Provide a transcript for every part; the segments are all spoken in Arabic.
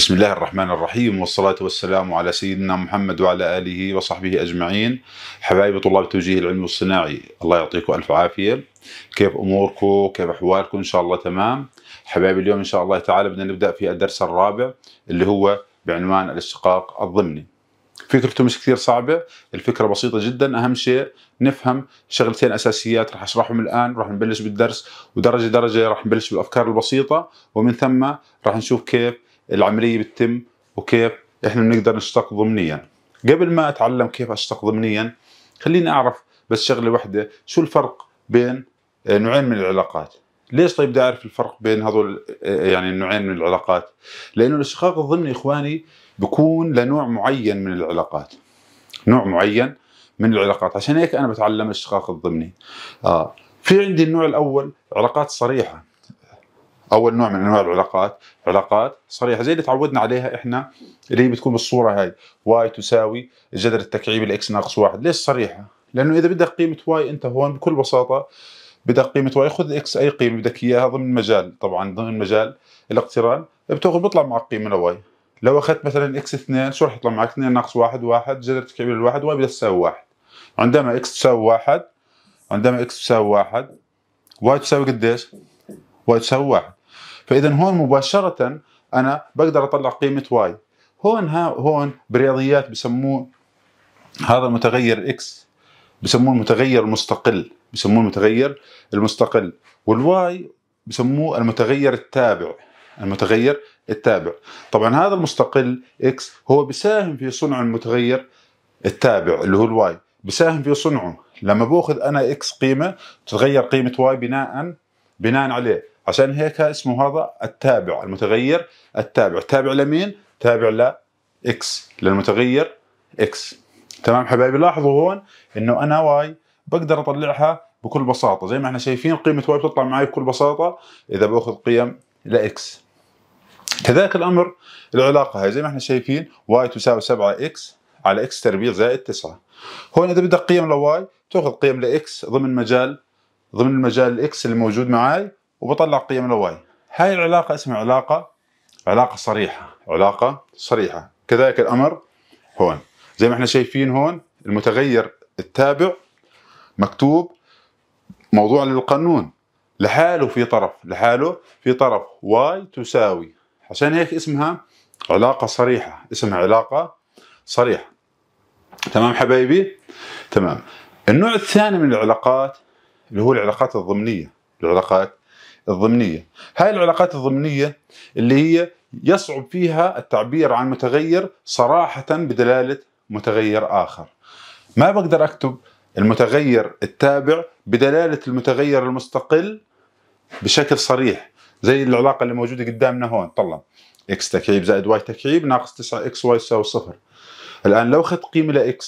بسم الله الرحمن الرحيم والصلاة والسلام على سيدنا محمد وعلى آله وصحبه أجمعين حبايب طلاب توجيه العلمي الصناعي الله يعطيكم ألف عافية كيف أموركم كيف أحوالكم إن شاء الله تمام حبايب اليوم إن شاء الله تعالى بدنا نبدأ في الدرس الرابع اللي هو بعنوان الاشتقاق الضمني فكرته مش كثير صعبة الفكرة بسيطة جدا أهم شيء نفهم شغلتين أساسيات رح أشرحهم الآن رح نبلش بالدرس ودرجة درجة رح نبلش بالأفكار البسيطة ومن ثم رح نشوف كيف العمليه بتتم وكيف احنا بنقدر نشتق ضمنيا قبل ما اتعلم كيف اشتق ضمنيا خليني اعرف بس شغله واحده شو الفرق بين نوعين من العلاقات ليش طيب بدي اعرف الفرق بين هذول يعني النوعين من العلاقات لانه الاشتقاق الضمني اخواني بكون لنوع معين من العلاقات نوع معين من العلاقات عشان هيك انا بتعلم الاشتقاق الضمني اه في عندي النوع الاول علاقات صريحه اول نوع من انواع العلاقات علاقات صريحه زي اللي تعودنا عليها احنا اللي هي بتكون بالصوره هاي واي تساوي الجذر التكعيبي لاكس ناقص واحد ليش صريحه لانه اذا بدك قيمه واي انت هون بكل بساطه بدك قيمه واي خذ اكس اي قيمه بدك اياها ضمن مجال طبعا ضمن مجال الاقتران بتاخذ بيطلع معك قيمه لواي لو اخذت مثلا اكس 2 شو راح يطلع معك 2 ناقص 1 1 جذر تكعيبي للواحد واي بدها تساوي 1 عندما اكس تساوي 1 عندما اكس تساوي 1 واي تساوي قديش؟ واي تساوي 1 فاذا هون مباشره انا بقدر اطلع قيمه واي هون ها هون بالرياضيات بسموه هذا المتغير اكس بسموه المتغير المستقل بسموه المتغير المستقل والواي بسموه المتغير التابع المتغير التابع طبعا هذا المستقل اكس هو بيساهم في صنع المتغير التابع اللي هو الواي بيساهم في صنعه لما باخذ انا اكس قيمه تتغير قيمه واي بناء بناء عليه عشان هيك اسمه هذا التابع المتغير التابع تابع لمين تابع لاكس للمتغير اكس تمام حبايبي لاحظوا هون انه انا واي بقدر اطلعها بكل بساطه زي ما احنا شايفين قيمه واي بتطلع معي بكل بساطه اذا باخذ قيم لاكس كذلك الامر العلاقه هاي زي ما احنا شايفين واي تساوي 7 اكس على اكس تربيع زائد 9 هون اذا بدك قيم لواي تاخذ قيم لاكس ضمن مجال ضمن المجال الاكس اللي موجود معي وبطلع قيم الواي هاي العلاقة اسمها علاقة علاقة صريحة علاقة صريحة كذلك الأمر هون زي ما احنا شايفين هون المتغير التابع مكتوب موضوع للقانون لحاله في طرف لحاله في طرف واي تساوي عشان هيك اسمها علاقة صريحة اسمها علاقة صريحة تمام حبايبي تمام النوع الثاني من العلاقات اللي هو العلاقات الضمنية العلاقات الضمنيه هاي العلاقات الضمنيه اللي هي يصعب فيها التعبير عن متغير صراحه بدلاله متغير اخر ما بقدر اكتب المتغير التابع بدلاله المتغير المستقل بشكل صريح زي العلاقه اللي موجوده قدامنا هون طلع اكس تكعيب زائد واي تكعيب ناقص 9 اكس واي يساوي صفر الان لو اخذت قيمه x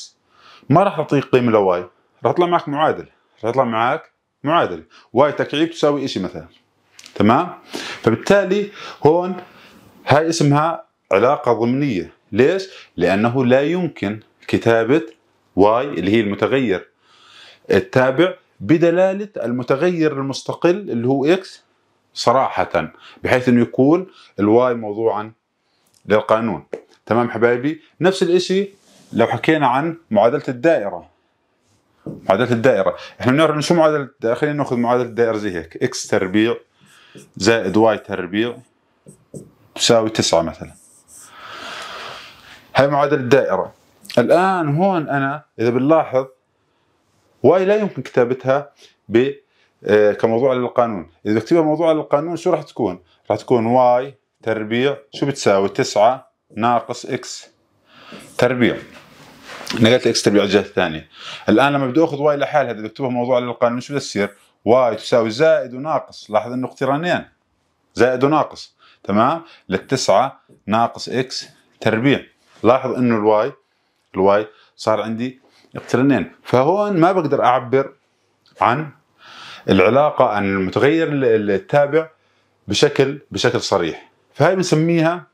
ما راح اعطيك قيمه لواي راح يطلع معك معادلة راح يطلع معك معادلة واي تكعيب تساوي شيء مثلا تمام فبالتالي هون هاي اسمها علاقة ضمنية ليش؟ لأنه لا يمكن كتابة واي اللي هي المتغير التابع بدلالة المتغير المستقل اللي هو اكس صراحة بحيث انه يكون الواي موضوعا للقانون تمام حبايبي نفس الاشي لو حكينا عن معادلة الدائرة معادلة الدائرة احنا بنعرف شو معادلة خلينا ناخذ معادلة الدائرة زي هيك اكس تربيع زائد واي تربيع تساوي تسعة مثلا هاي معادلة الدائرة الآن هون أنا إذا بنلاحظ واي لا يمكن كتابتها ب آه، كموضوع للقانون إذا بكتبها موضوع للقانون شو راح تكون راح تكون واي تربيع شو بتساوي تسعة ناقص إكس تربيع نقلت إكس تربيع الجهة الثانية الآن لما بدي أخذ واي لحالها إذا بكتبها موضوع للقانون شو بتصير واي تساوي زائد وناقص لاحظ انه اقترانين زائد وناقص تمام للتسعة ناقص اكس تربيع لاحظ انه الواي الواي صار عندي اقترانين فهون ما بقدر اعبر عن العلاقة عن المتغير التابع بشكل بشكل صريح فهي بنسميها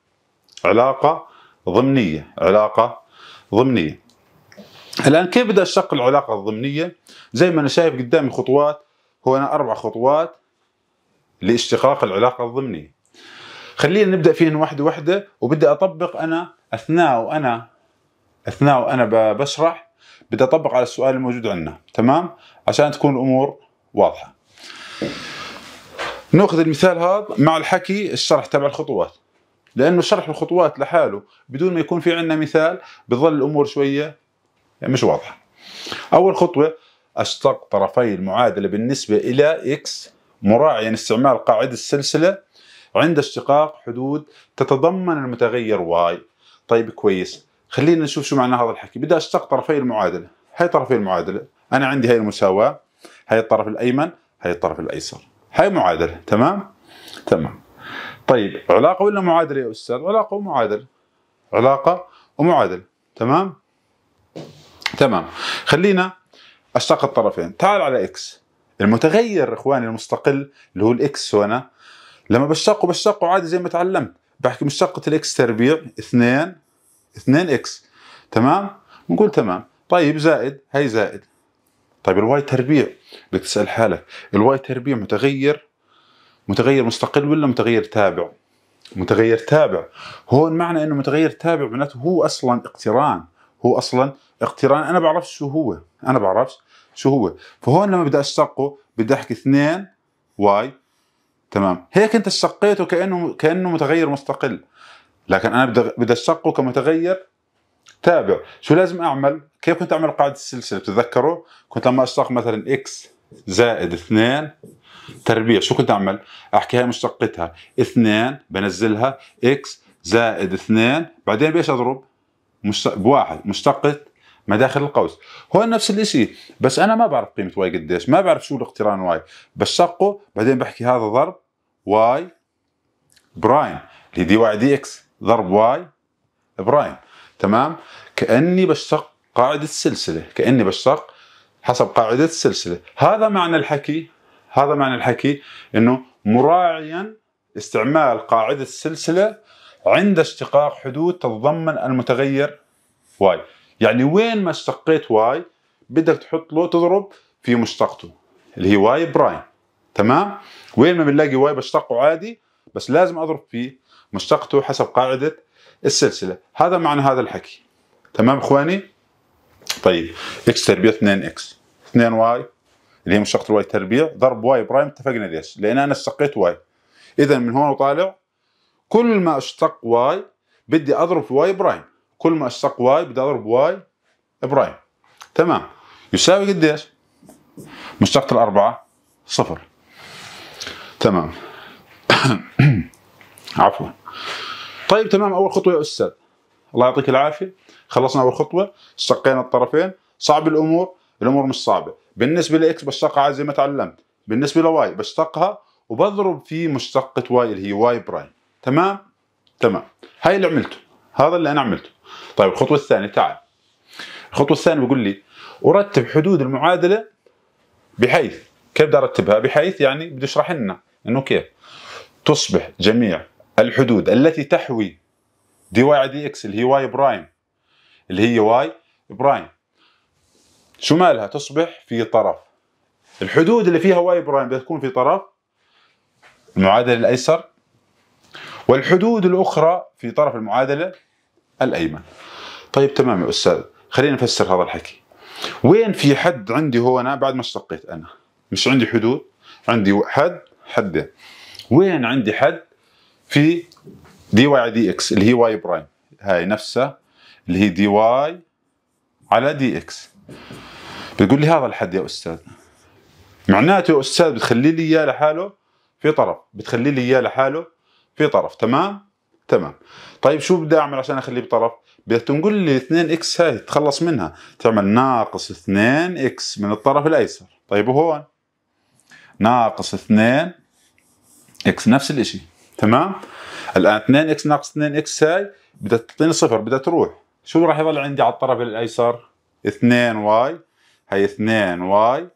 علاقة ضمنية علاقة ضمنية الآن كيف بدي أشق العلاقة الضمنية زي ما أنا شايف قدامي خطوات هو أنا أربع خطوات لاشتقاق العلاقة الضمنية خلينا نبدأ فيهن واحدة واحدة وبدي أطبق أنا أثناء وأنا أثناء وأنا بشرح بدي أطبق على السؤال الموجود عندنا تمام عشان تكون الأمور واضحة ناخذ المثال هذا مع الحكي الشرح تبع الخطوات لانه شرح الخطوات لحاله بدون ما يكون في عندنا مثال بظل الامور شويه مش واضحه اول خطوه أشتق طرفي المعادلة بالنسبة إلى إكس مراعيا استعمال قاعدة السلسلة عند اشتقاق حدود تتضمن المتغير واي طيب كويس خلينا نشوف شو معنى هذا الحكي بدي أشتق طرفي المعادلة هاي طرفي المعادلة أنا عندي هاي المساواة هاي الطرف الأيمن هاي الطرف الأيسر هاي معادلة تمام تمام طيب علاقة ولا معادلة يا أستاذ علاقة ومعادلة علاقة ومعادلة تمام تمام خلينا اشتق الطرفين تعال على اكس المتغير اخواني المستقل اللي هو الاكس هنا لما بشتقه بشتقه عادي زي ما تعلمت بحكي مشتقة الاكس تربيع 2 2 اكس تمام نقول تمام طيب زائد هي زائد طيب الواي تربيع بدك تسال حالك الواي تربيع متغير متغير مستقل ولا متغير تابع متغير تابع هون معنى انه متغير تابع معناته هو اصلا اقتران هو اصلا اقتران انا بعرفش شو هو انا بعرفش شو هو فهون لما بدي اشتقه بدي احكي 2 واي تمام هيك انت اشتقيته كانه كانه متغير مستقل لكن انا بدي بدي كمتغير تابع شو لازم اعمل كيف كنت اعمل قاعده السلسله بتتذكروا كنت لما اشتق مثلا اكس زائد 2 تربيع شو كنت اعمل احكي هاي مشتقتها 2 بنزلها اكس زائد 2 بعدين بايش اضرب مشتق بواحد مشتقه ما داخل القوس هو نفس الشيء بس انا ما بعرف قيمه واي قديش ما بعرف شو الاقتران واي شقه بعدين بحكي هذا ضرب واي برايم اللي دي واي دي اكس ضرب واي برايم تمام كاني بشتق قاعده السلسله كاني بشتق حسب قاعده السلسله هذا معنى الحكي هذا معنى الحكي انه مراعيا استعمال قاعده السلسله عند اشتقاق حدود تتضمن المتغير واي يعني وين ما اشتقيت واي بدك تحط له تضرب في مشتقته اللي هي واي برايم تمام وين ما بنلاقي واي بشتقه عادي بس لازم اضرب في مشتقته حسب قاعده السلسله هذا معنى هذا الحكي تمام اخواني طيب اكس تربيع 2 اكس 2 واي اللي هي مشتقه الواي تربيع ضرب واي برايم اتفقنا ليش لان انا اشتقيت واي اذا من هون وطالع كل ما اشتق واي بدي اضرب في واي برايم كل ما اشتق واي بدي اضرب واي برايم تمام يساوي قديش؟ مشتقة الأربعة صفر تمام عفوا طيب تمام أول خطوة يا أستاذ الله يعطيك العافية خلصنا أول خطوة اشتقينا الطرفين صعب الأمور الأمور مش صعبة بالنسبة لإكس بشتقها زي ما تعلمت بالنسبة لواي بشتقها وبضرب في مشتقة واي اللي هي واي برايم تمام تمام هاي اللي عملته هذا اللي أنا عملته طيب الخطوه الثانيه تعال الخطوه الثانيه بيقول لي ارتب حدود المعادله بحيث كيف بدي ارتبها بحيث يعني بده يشرح لنا انه كيف تصبح جميع الحدود التي تحوي دي واي دي اكس اللي هي واي برايم اللي هي واي برايم شو مالها تصبح في طرف الحدود اللي فيها واي برايم بتكون في طرف المعادله الايسر والحدود الاخرى في طرف المعادله الايمن طيب تمام يا استاذ خلينا نفسر هذا الحكي وين في حد عندي هو أنا بعد ما اشتقيت انا مش عندي حدود عندي حد حدين وين عندي حد في دي واي على دي اكس اللي هي واي برايم هاي نفسها اللي هي دي واي على دي اكس بتقول لي هذا الحد يا استاذ معناته يا استاذ بتخلي لي اياه لحاله في طرف بتخلي لي اياه لحاله في طرف تمام تمام طيب شو بدي اعمل عشان اخليه بطرف بدك تنقل لي 2 اكس هاي تخلص منها تعمل ناقص 2 اكس من الطرف الايسر طيب وهون ناقص 2 اكس نفس الشيء تمام الان 2 اكس ناقص 2 اكس هاي بدها تعطيني صفر بدها تروح شو راح يضل عندي على الطرف الايسر 2 واي هي 2 واي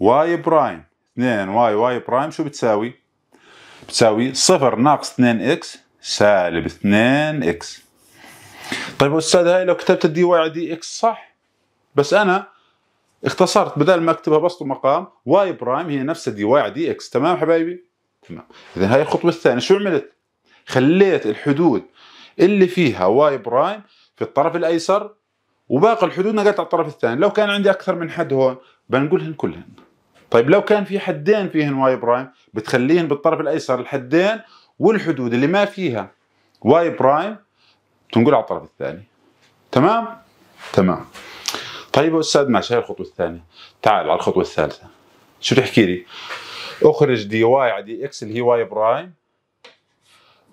واي برايم 2 واي واي برايم شو بتساوي بتساوي صفر ناقص 2 اكس سالب 2 اكس طيب استاذ هاي لو كتبت الدي واي دي اكس صح بس انا اختصرت بدل ما اكتبها بسط مقام واي برايم هي نفس الدي واي دي اكس تمام حبايبي تمام اذا هاي الخطوه الثانيه شو عملت خليت الحدود اللي فيها واي برايم في الطرف الايسر وباقي الحدود نقلت على الطرف الثاني لو كان عندي اكثر من حد هون بنقولهن كلهن طيب لو كان في حدين فيهن واي برايم بتخليهن بالطرف الايسر الحدين والحدود اللي ما فيها واي برايم تنقل على الطرف الثاني تمام تمام طيب يا استاذ ماشي هي الخطوه الثانيه تعال على الخطوه الثالثه شو تحكي لي اخرج دي واي على دي اكس اللي هي واي برايم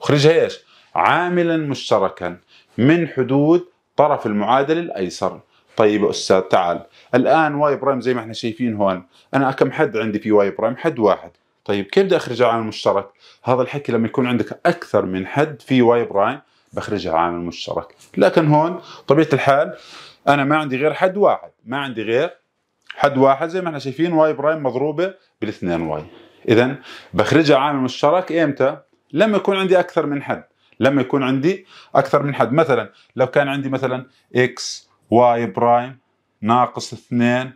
اخرجها ايش عاملا مشتركا من حدود طرف المعادله الايسر طيب يا استاذ تعال الان واي برايم زي ما احنا شايفين هون انا كم حد عندي في واي برايم حد واحد طيب كيف بدي اخرجها عامل مشترك؟ هذا الحكي لما يكون عندك اكثر من حد في واي برايم بخرجها عامل مشترك، لكن هون طبيعه الحال انا ما عندي غير حد واحد، ما عندي غير حد واحد زي ما احنا شايفين واي برايم مضروبه بالاثنين واي. اذا بخرجها عامل مشترك امتى؟ لما يكون عندي اكثر من حد، لما يكون عندي اكثر من حد، مثلا لو كان عندي مثلا اكس واي برايم ناقص 2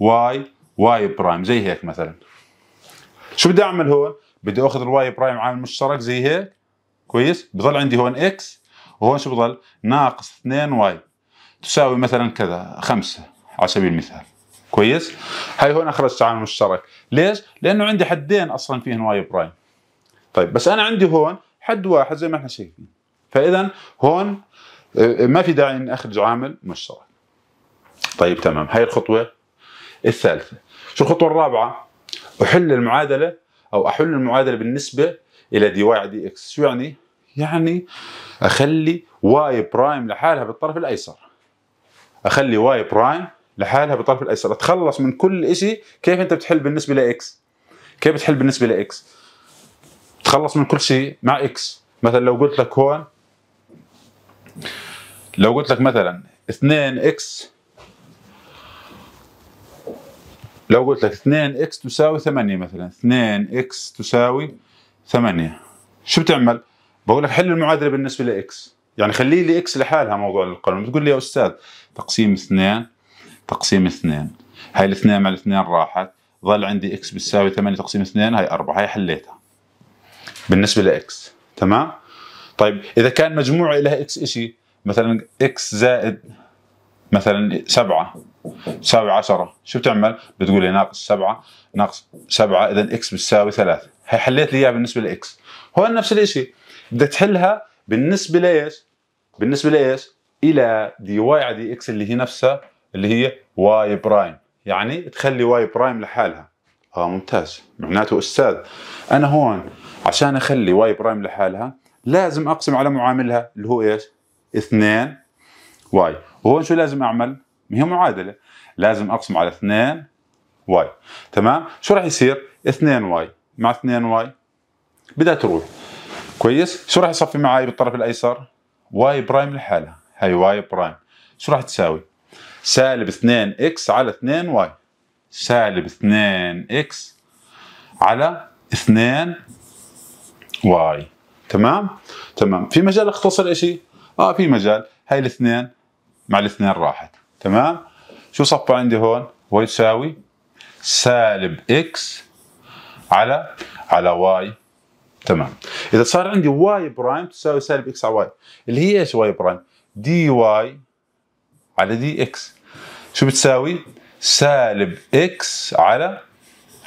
واي واي برايم زي هيك مثلا شو بدي اعمل هون بدي اخذ الواي برايم عامل مشترك زي هيك كويس بضل عندي هون اكس وهون شو بضل ناقص 2 واي تساوي مثلا كذا 5 على سبيل المثال كويس هاي هون اخرجت عامل مشترك ليش لانه عندي حدين اصلا فيهن واي برايم طيب بس انا عندي هون حد واحد زي ما احنا شايفين فاذا هون آه، ما في داعي اني اخرج عامل مشترك طيب تمام هاي الخطوه الثالثه شو الخطوه الرابعه احل المعادله او احل المعادله بالنسبه الى دي واي دي اكس شو يعني؟ يعني اخلي واي برايم لحالها بالطرف الايسر اخلي واي برايم لحالها بالطرف الايسر اتخلص من كل شيء كيف انت بتحل بالنسبه لاكس كيف بتحل بالنسبه لاكس تخلص من كل شيء مع اكس مثلا لو قلت لك هون لو قلت لك مثلا 2 اكس لو قلت لك 2 اكس تساوي 8 مثلا 2 اكس تساوي 8 شو بتعمل؟ بقول لك حل المعادله بالنسبه لاكس يعني خلي لي اكس لحالها موضوع القانون بتقول لي يا استاذ تقسيم 2 تقسيم 2 هاي الاثنين مع الاثنين راحت ظل عندي اكس بتساوي 8 تقسيم 2 هاي 4 هاي حليتها بالنسبه لاكس تمام؟ طيب اذا كان مجموعه لها اكس شيء مثلا اكس زائد مثلا سبعة تساوي عشرة شو بتعمل؟ بتقول لي ناقص سبعة ناقص سبعة إذا إكس بتساوي ثلاثة هي حليت لي إياها بالنسبة لإكس هو نفس الإشي بدك تحلها بالنسبة لإيش؟ بالنسبة لإيش؟ إلى دي واي على دي إكس اللي هي نفسها اللي هي واي برايم يعني تخلي واي برايم لحالها اه ممتاز معناته استاذ انا هون عشان اخلي واي برايم لحالها لازم اقسم على معاملها اللي هو ايش؟ 2 واي وهون شو لازم اعمل؟ هي معادله لازم اقسم على 2 واي تمام؟ شو راح يصير؟ 2 واي مع 2 واي بدها تروح كويس؟ شو راح يصفي معي بالطرف الايسر؟ واي برايم لحالها هي واي برايم شو راح تساوي؟ سالب 2 اكس على 2 واي سالب 2 اكس على 2 واي تمام؟ تمام في مجال اختصر شيء؟ اه في مجال هاي الاثنين مع الاثنين راحت تمام شو صفى عندي هون هو يساوي سالب اكس على على واي تمام اذا صار عندي واي برايم تساوي سالب اكس على واي اللي هي ايش واي برايم دي واي على دي اكس شو بتساوي سالب اكس على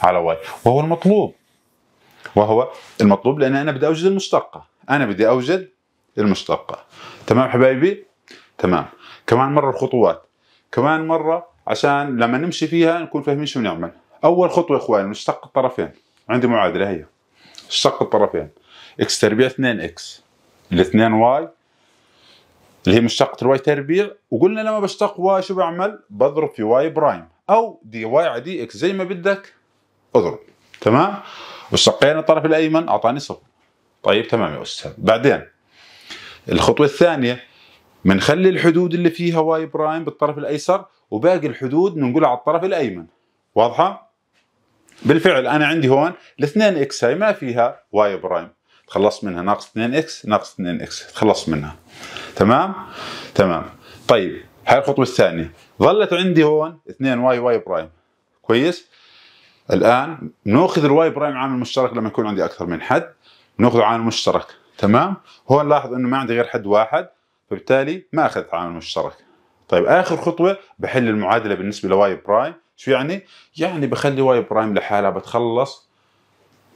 على واي وهو المطلوب وهو المطلوب لان انا بدي اوجد المشتقه انا بدي اوجد المشتقه تمام حبايبي تمام كمان مره الخطوات كمان مره عشان لما نمشي فيها نكون فاهمين شو نعمل اول خطوه يا اخوان نشتق الطرفين عندي معادله هي اشتق الطرفين اكس تربيع 2 اكس الاثنين واي اللي هي مشتقة الواي تربيع وقلنا لما بشتق واي شو بعمل بضرب في واي برايم او دي واي على دي اكس زي ما بدك اضرب تمام واشتقينا الطرف الايمن اعطاني صفر طيب تمام يا استاذ بعدين الخطوه الثانيه بنخلي الحدود اللي فيها واي برايم بالطرف الايسر وباقي الحدود بنقولها على الطرف الايمن واضحه بالفعل انا عندي هون الاثنين اكس هاي ما فيها واي برايم تخلصت منها ناقص 2 اكس ناقص 2 اكس تخلصت منها تمام تمام طيب هاي الخطوه الثانيه ظلت عندي هون 2 واي واي برايم كويس الان بناخذ الواي برايم عامل مشترك لما يكون عندي اكثر من حد ناخذ عامل مشترك تمام هون لاحظ انه ما عندي غير حد واحد فبالتالي ما اخذت عامل مشترك طيب اخر خطوه بحل المعادله بالنسبه لواي برايم شو يعني يعني بخلي واي برايم لحالها بتخلص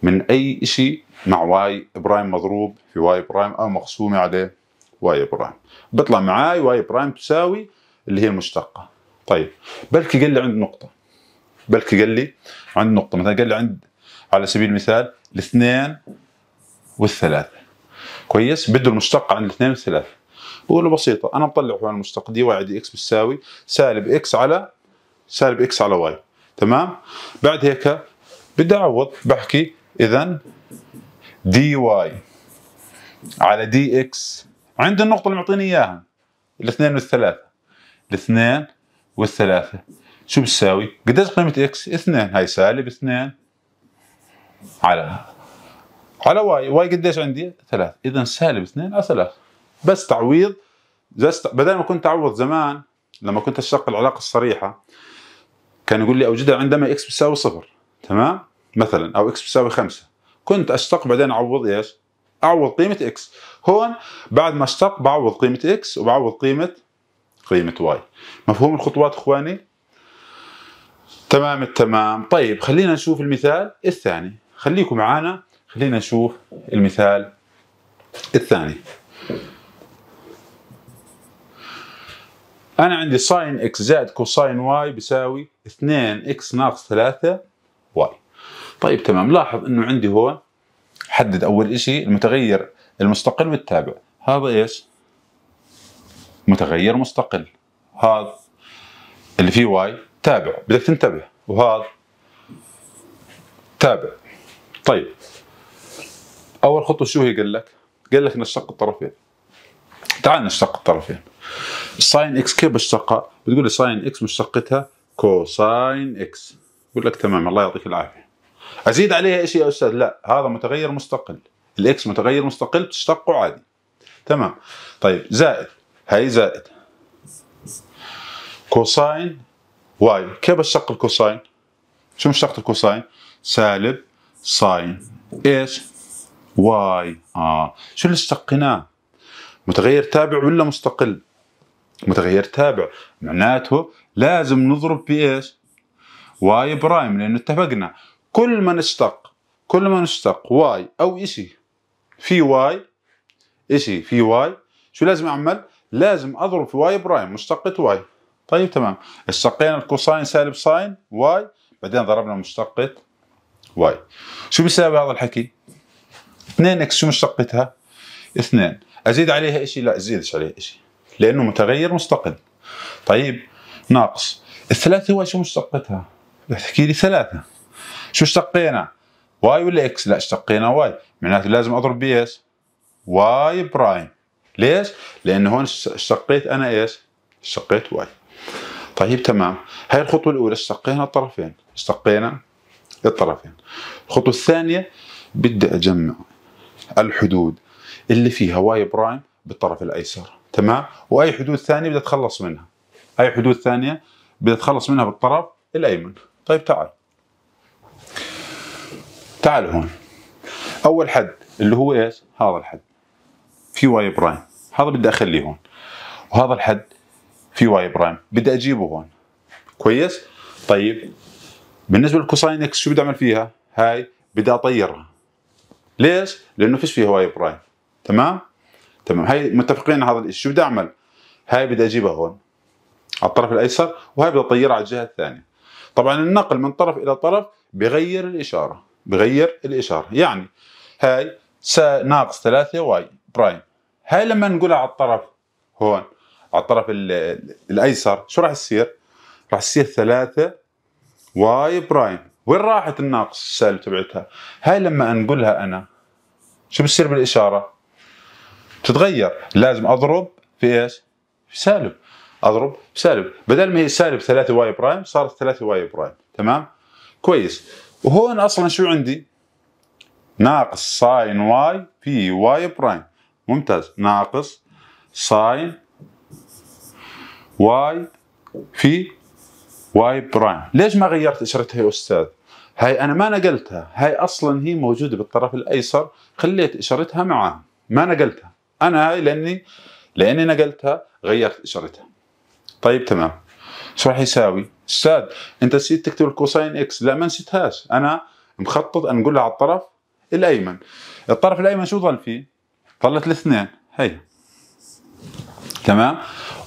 من اي شيء مع واي برايم مضروب في واي برايم او مقسومه على واي برايم بيطلع معي واي برايم تساوي اللي هي المشتقه طيب بلكي قال لي عند نقطه بلكي قال لي عند نقطه مثلا قال لي عند على سبيل المثال الاثنين والثلاثه كويس بده المشتقه عند الاثنين والثلاثه بقول بسيطه انا مطلع هون المشتق دي واي دي اكس بتساوي سالب اكس على سالب اكس على واي تمام بعد هيك بدي اعوض بحكي اذا دي واي على دي اكس عند النقطه اللي معطيني اياها الاثنين والثلاثه الاثنين والثلاثه شو بتساوي؟ قديش قيمة اكس؟ اثنين هاي سالب اثنين على على واي، واي قديش عندي؟ ثلاث، إذا سالب اثنين على ثلاث بس تعويض بس بدل ما كنت اعوض زمان لما كنت اشتغل العلاقه الصريحه كان يقول لي اوجدها عندما اكس بتساوي صفر تمام مثلا او اكس بتساوي خمسة كنت اشتق بعدين اعوض ايش؟ اعوض قيمه اكس هون بعد ما اشتق بعوض قيمه اكس وبعوض قيمه قيمه واي مفهوم الخطوات اخواني؟ تمام التمام طيب خلينا نشوف المثال الثاني خليكم معنا خلينا نشوف المثال الثاني انا عندي ساين اكس زائد كوساين واي بيساوي 2 اكس ناقص 3 واي طيب تمام لاحظ انه عندي هون حدد اول شيء المتغير المستقل والتابع هذا ايش متغير مستقل هذا اللي فيه واي تابع بدك تنتبه وهذا تابع طيب اول خطوه شو هي قال لك قال لك نشتق الطرفين تعال نشتق الطرفين ساين اكس كيف بشتقها؟ بتقول لي ساين اكس مشتقتها كوساين اكس بقول لك تمام الله يعطيك العافيه ازيد عليها شيء يا استاذ لا هذا متغير مستقل الاكس متغير مستقل بتشتقه عادي تمام طيب زائد هي زائد كوساين واي كيف اشتق الكوساين شو مشتقة الكوساين سالب ساين ايش واي اه شو اللي اشتقناه متغير تابع ولا مستقل متغير تابع معناته لازم نضرب في ايش واي برايم لانه اتفقنا كل ما نشتق كل ما نشتق واي او اشي في واي اشي في واي شو لازم اعمل لازم اضرب في واي برايم مشتقة واي طيب تمام اشتقينا الكوساين سالب ساين واي بعدين ضربنا مشتقة واي شو بيساوي هذا الحكي 2 اكس شو مشتقتها 2 ازيد عليها اشي لا ازيدش عليها اشي لانه متغير مستقل طيب ناقص الثلاثه هو شو مشتقتها؟ تحكي لي ثلاثه شو اشتقينا؟ واي ولا اكس؟ لا اشتقينا واي معناته لازم اضرب بايش؟ واي برايم ليش؟ لانه هون اشتقيت انا ايش؟ اشتقيت واي طيب تمام هاي الخطوه الاولى اشتقينا الطرفين اشتقينا الطرفين الخطوه الثانيه بدي اجمع الحدود اللي فيها واي برايم بالطرف الايسر تمام واي حدود ثانيه بدي اتخلص منها اي حدود ثانيه بدي اتخلص منها بالطرف الايمن طيب تعال تعال هون اول حد اللي هو ايش هذا الحد في واي برايم هذا بدي اخليه هون وهذا الحد في واي برايم بدي اجيبه هون كويس طيب بالنسبه للكوساين اكس شو بدي اعمل فيها هاي بدي اطيرها ليش لانه فيش فيها واي برايم تمام تمام هاي متفقين هذا الشيء شو بدي اعمل هاي بدي اجيبها هون على الطرف الايسر وهاي بدي اطيرها على الجهه الثانيه طبعا النقل من طرف الى طرف بغير الاشاره بغير الاشاره يعني هاي ناقص 3 واي برايم هاي لما نقولها على الطرف هون على الطرف الايسر شو راح يصير راح يصير 3 واي برايم وين راحت الناقص السالب تبعتها هاي لما انقلها انا شو بصير بالاشاره تتغير لازم اضرب في ايش؟ في سالب اضرب سالب بدل ما هي سالب 3 واي برايم صارت 3 واي برايم تمام كويس وهون اصلا شو عندي ناقص ساين واي في واي برايم ممتاز ناقص ساين واي في واي برايم ليش ما غيرت اشرتها يا استاذ هاي انا ما نقلتها هاي اصلا هي موجوده بالطرف الايسر خليت اشرتها معاها ما نقلتها انا هاي لاني لاني نقلتها غيرت اشارتها طيب تمام شو راح يساوي؟ استاذ انت نسيت تكتب الكوساين اكس لا ما نسيتهاش انا مخطط ان اقولها على الطرف الايمن الطرف الايمن شو ظل فيه؟ ظلت الاثنين هي تمام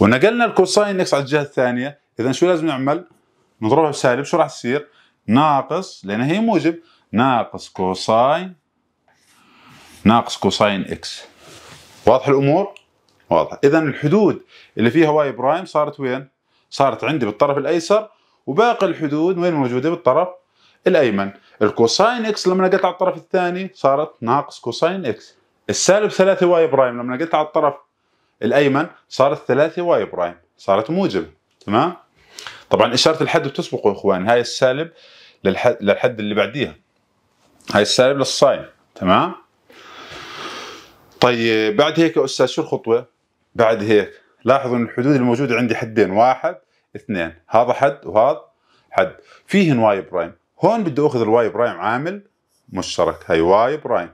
ونقلنا الكوساين اكس على الجهه الثانيه اذا شو لازم نعمل؟ نضربها بسالب شو راح تصير؟ ناقص لان هي موجب ناقص كوساين ناقص كوساين اكس واضح الامور واضحه اذا الحدود اللي فيها واي برايم صارت وين صارت عندي بالطرف الايسر وباقي الحدود وين موجوده بالطرف الايمن الكوساين اكس لما نقلت على الطرف الثاني صارت ناقص كوساين اكس السالب 3 واي برايم لما نقلت على الطرف الايمن صارت 3 واي برايم صارت موجبه تمام طبعا اشاره الحد بتسبقه اخواني، هاي السالب للحد للحد اللي بعديها هاي السالب للصاين تمام طيب بعد هيك يا استاذ شو الخطوه؟ بعد هيك لاحظوا ان الحدود الموجوده عندي حدين واحد اثنين هذا حد وهذا حد فيهن واي برايم هون بدي اخذ الواي برايم عامل مشترك هي واي برايم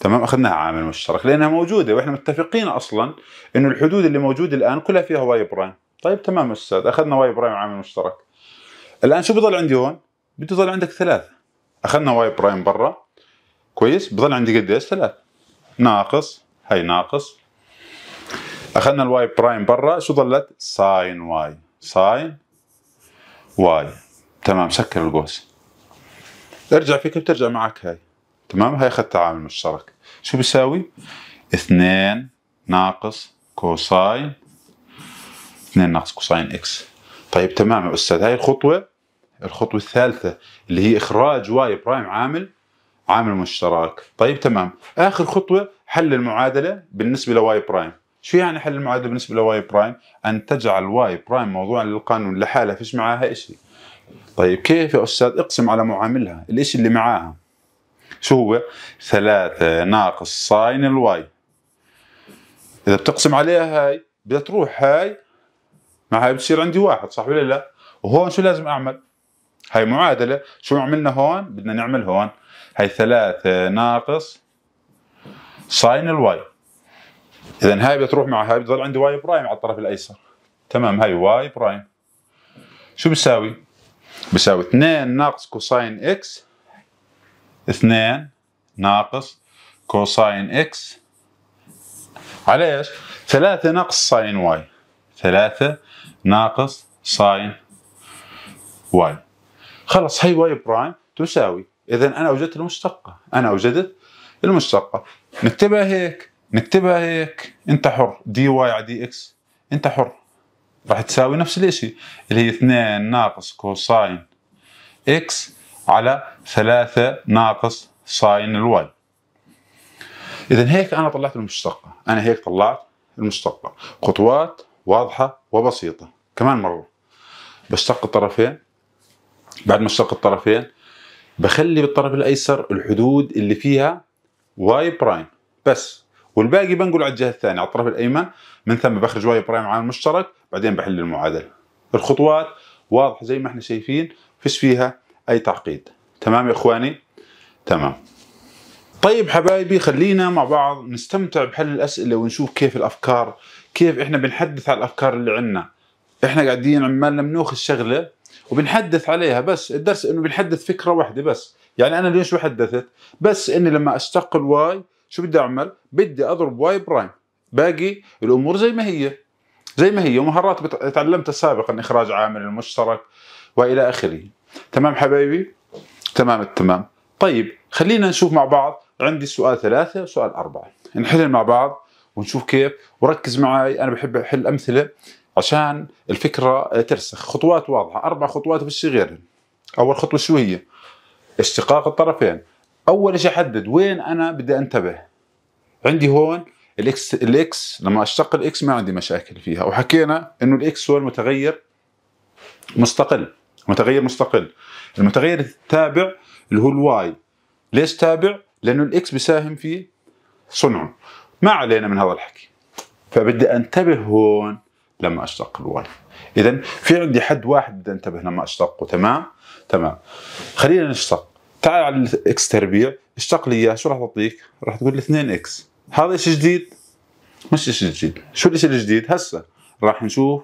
تمام اخذناها عامل مشترك لانها موجوده واحنا متفقين اصلا انه الحدود اللي موجوده الان كلها فيها واي برايم طيب تمام استاذ اخذنا واي برايم عامل مشترك الان شو بضل عندي هون بده يضل عندك ثلاثه اخذنا واي برايم برا كويس بضل عندي قديش ثلاث ناقص هاي ناقص اخذنا الواي برايم برا شو ظلت ساين واي ساين واي تمام سكر القوس ارجع فيك بترجع معك هاي تمام هاي اخذت تعامل مشترك شو بيساوي اثنين ناقص كوساين اثنين ناقص كوساين اكس طيب تمام يا استاذ هاي الخطوه الخطوه الثالثه اللي هي اخراج واي برايم عامل عامل مشترك طيب تمام اخر خطوه حل المعادله بالنسبه لواي برايم شو يعني حل المعادله بالنسبه لواي برايم ان تجعل واي برايم موضوعا للقانون لحالها فيش معاها شيء طيب كيف يا استاذ اقسم على معاملها الاشي اللي معاها شو هو 3 ناقص ساين الواي اذا بتقسم عليها هاي بدها تروح هاي مع هاي بتصير عندي واحد صح ولا لا وهون شو لازم اعمل هاي معادله شو عملنا هون بدنا نعمل هون هاي ثلاثة ناقص ساين الواي اذا هاي بتروح مع هاي بتظل عندي واي برايم على الطرف الايسر تمام هاي واي برايم شو بساوي؟ بساوي 2 ناقص كوساين اكس 2 ناقص كوساين اكس على ايش؟ 3 ناقص ساين واي 3 ناقص ساين واي خلص هي واي برايم تساوي اذا انا اوجدت المشتقه انا اوجدت المشتقه نكتبها هيك نكتبها هيك انت حر دي واي على دي اكس انت حر راح تساوي نفس الاشي اللي هي 2 ناقص كوساين اكس على 3 ناقص ساين الواي اذا هيك انا طلعت المشتقه انا هيك طلعت المشتقه خطوات واضحه وبسيطه كمان مره بشتق الطرفين بعد ما اشتق الطرفين بخلي بالطرف الايسر الحدود اللي فيها واي برايم بس والباقي بنقله على الجهه الثانيه على الطرف الايمن من ثم بخرج واي برايم عامل مشترك بعدين بحل المعادله الخطوات واضحه زي ما احنا شايفين فيش فيها اي تعقيد تمام يا اخواني تمام طيب حبايبي خلينا مع بعض نستمتع بحل الاسئله ونشوف كيف الافكار كيف احنا بنحدث على الافكار اللي عندنا احنا قاعدين عمالنا منوخ الشغله وبنحدث عليها بس الدرس انه بنحدث فكره واحده بس يعني انا ليش حدثت بس اني لما استقل واي شو بدي اعمل بدي اضرب واي برايم باقي الامور زي ما هي زي ما هي ومهارات تعلمتها سابقا اخراج عامل المشترك والى اخره تمام حبايبي تمام التمام طيب خلينا نشوف مع بعض عندي سؤال ثلاثة وسؤال أربعة نحل مع بعض ونشوف كيف وركز معي أنا بحب أحل أمثلة عشان الفكره ترسخ خطوات واضحه اربع خطوات فيش غيرهن اول خطوه شو هي اشتقاق الطرفين اول شيء احدد وين انا بدي انتبه عندي هون الاكس الاكس لما اشتق الاكس ما عندي مشاكل فيها وحكينا انه الاكس هو المتغير مستقل متغير مستقل المتغير التابع اللي هو الواي ليش تابع لانه الاكس بيساهم في صنعه ما علينا من هذا الحكي فبدي انتبه هون لما اشتق الواي اذا في عندي حد واحد بدي انتبه لما اشتقه تمام تمام خلينا نشتق تعال على الاكس تربيع اشتق لي اياه شو راح تعطيك راح تقول لي 2 اكس هذا شيء جديد مش شيء جديد شو الشيء الجديد هسه راح نشوف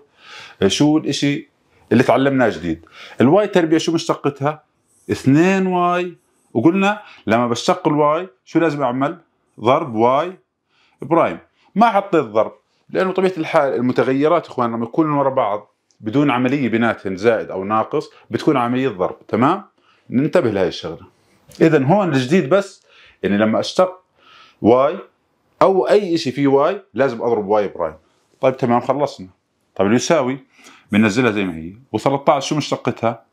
شو الشيء اللي تعلمناه جديد الواي تربيع شو مشتقتها 2 واي وقلنا لما بشتق الواي شو لازم اعمل ضرب واي برايم ما حطيت ضرب لانه طبيعه الحال المتغيرات اخوان لما يكونون ورا بعض بدون عمليه بيناتهم زائد او ناقص بتكون عمليه ضرب تمام ننتبه لهي الشغله اذا هون الجديد بس يعني لما اشتق واي او اي شيء فيه واي لازم اضرب واي برايم طيب تمام خلصنا طيب اليساوي بنزلها زي ما هي و13 شو مشتقتها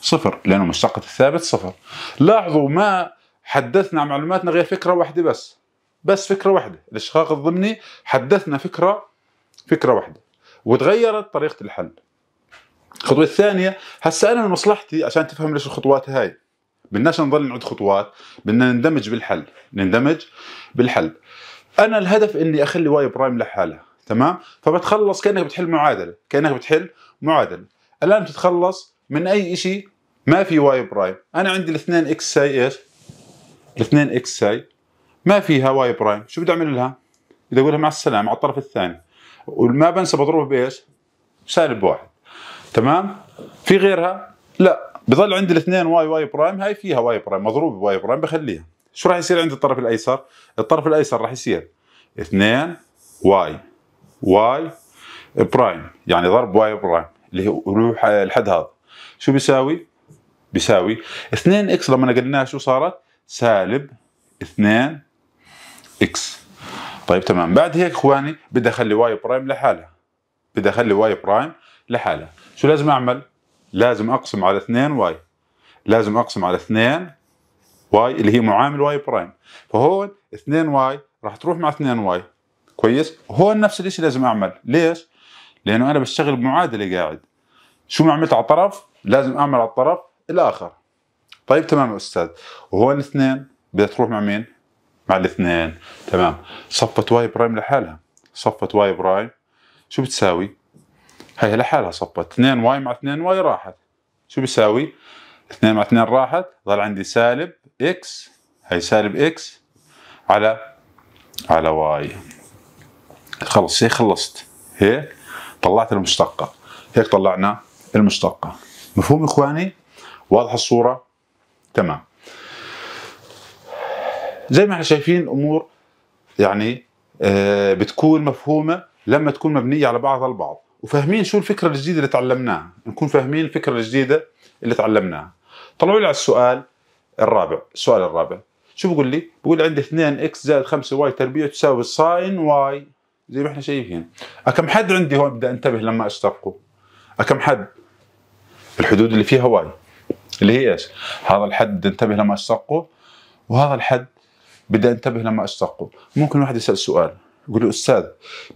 صفر لانه مشتقة الثابت صفر لاحظوا ما حدثنا عن معلوماتنا غير فكره واحده بس بس فكره واحده الاشقاق الضمني حدثنا فكره فكره واحده وتغيرت طريقه الحل الخطوه الثانيه هسا انا من مصلحتي عشان تفهم ليش الخطوات هاي بدناش نضل نعد خطوات بدنا نندمج بالحل نندمج بالحل انا الهدف اني اخلي واي برايم لحالها تمام فبتخلص كانك بتحل معادله كانك بتحل معادله الان بتتخلص من اي شيء ما في واي برايم انا عندي الاثنين اكس ساي ايش الاثنين اكس ساي ما فيها واي برايم شو بدي اعمل لها؟ بدي اقول لها مع السلامه على الطرف الثاني وما بنسى بضربها بايش؟ سالب واحد تمام؟ في غيرها؟ لا بضل عندي الاثنين واي واي برايم هاي فيها واي برايم مضروب بواي برايم بخليها شو راح يصير عند الطرف الايسر؟ الطرف الايسر راح يصير اثنين واي واي برايم يعني ضرب واي برايم اللي هو الحد هذا شو بيساوي؟ بيساوي 2 اكس لما نقلناها شو صارت؟ سالب 2 اكس طيب تمام بعد هيك اخواني بدي اخلي واي برايم لحالها بدي اخلي واي برايم لحالها شو لازم اعمل لازم اقسم على 2 واي لازم اقسم على 2 واي اللي هي معامل واي برايم فهون 2 واي راح تروح مع 2 واي كويس هون نفس الشيء لازم اعمل ليش لانه انا بشتغل بمعادله قاعد شو ما عملت على الطرف لازم اعمل على الطرف الاخر طيب تمام يا استاذ وهون اثنين بدها تروح مع مين مع الاثنين تمام صفت واي برايم لحالها صفت واي برايم شو بتساوي هي لحالها صفت 2 واي مع 2 واي راحت شو بيساوي 2 مع 2 راحت ظل عندي سالب اكس هي سالب اكس على على واي خلص هيك خلصت هيك طلعت المشتقة هيك طلعنا المشتقة مفهوم اخواني واضحة الصورة تمام زي ما احنا شايفين امور يعني آه، بتكون مفهومه لما تكون مبنيه على بعضها البعض وفاهمين شو الفكره الجديده اللي تعلمناها نكون فاهمين الفكره الجديده اللي تعلمناها طلعوا لي على السؤال الرابع السؤال الرابع شو بقول لي بقول عندي 2 اكس زائد 5 واي تربيع تساوي ساين واي زي ما احنا شايفين كم حد عندي هون بدي انتبه لما اشتقه كم حد الحدود اللي فيها واي اللي هي ايش هذا الحد بدي انتبه لما اشتقه وهذا الحد بدي انتبه لما اشتقه ممكن واحد يسال سؤال يقول له استاذ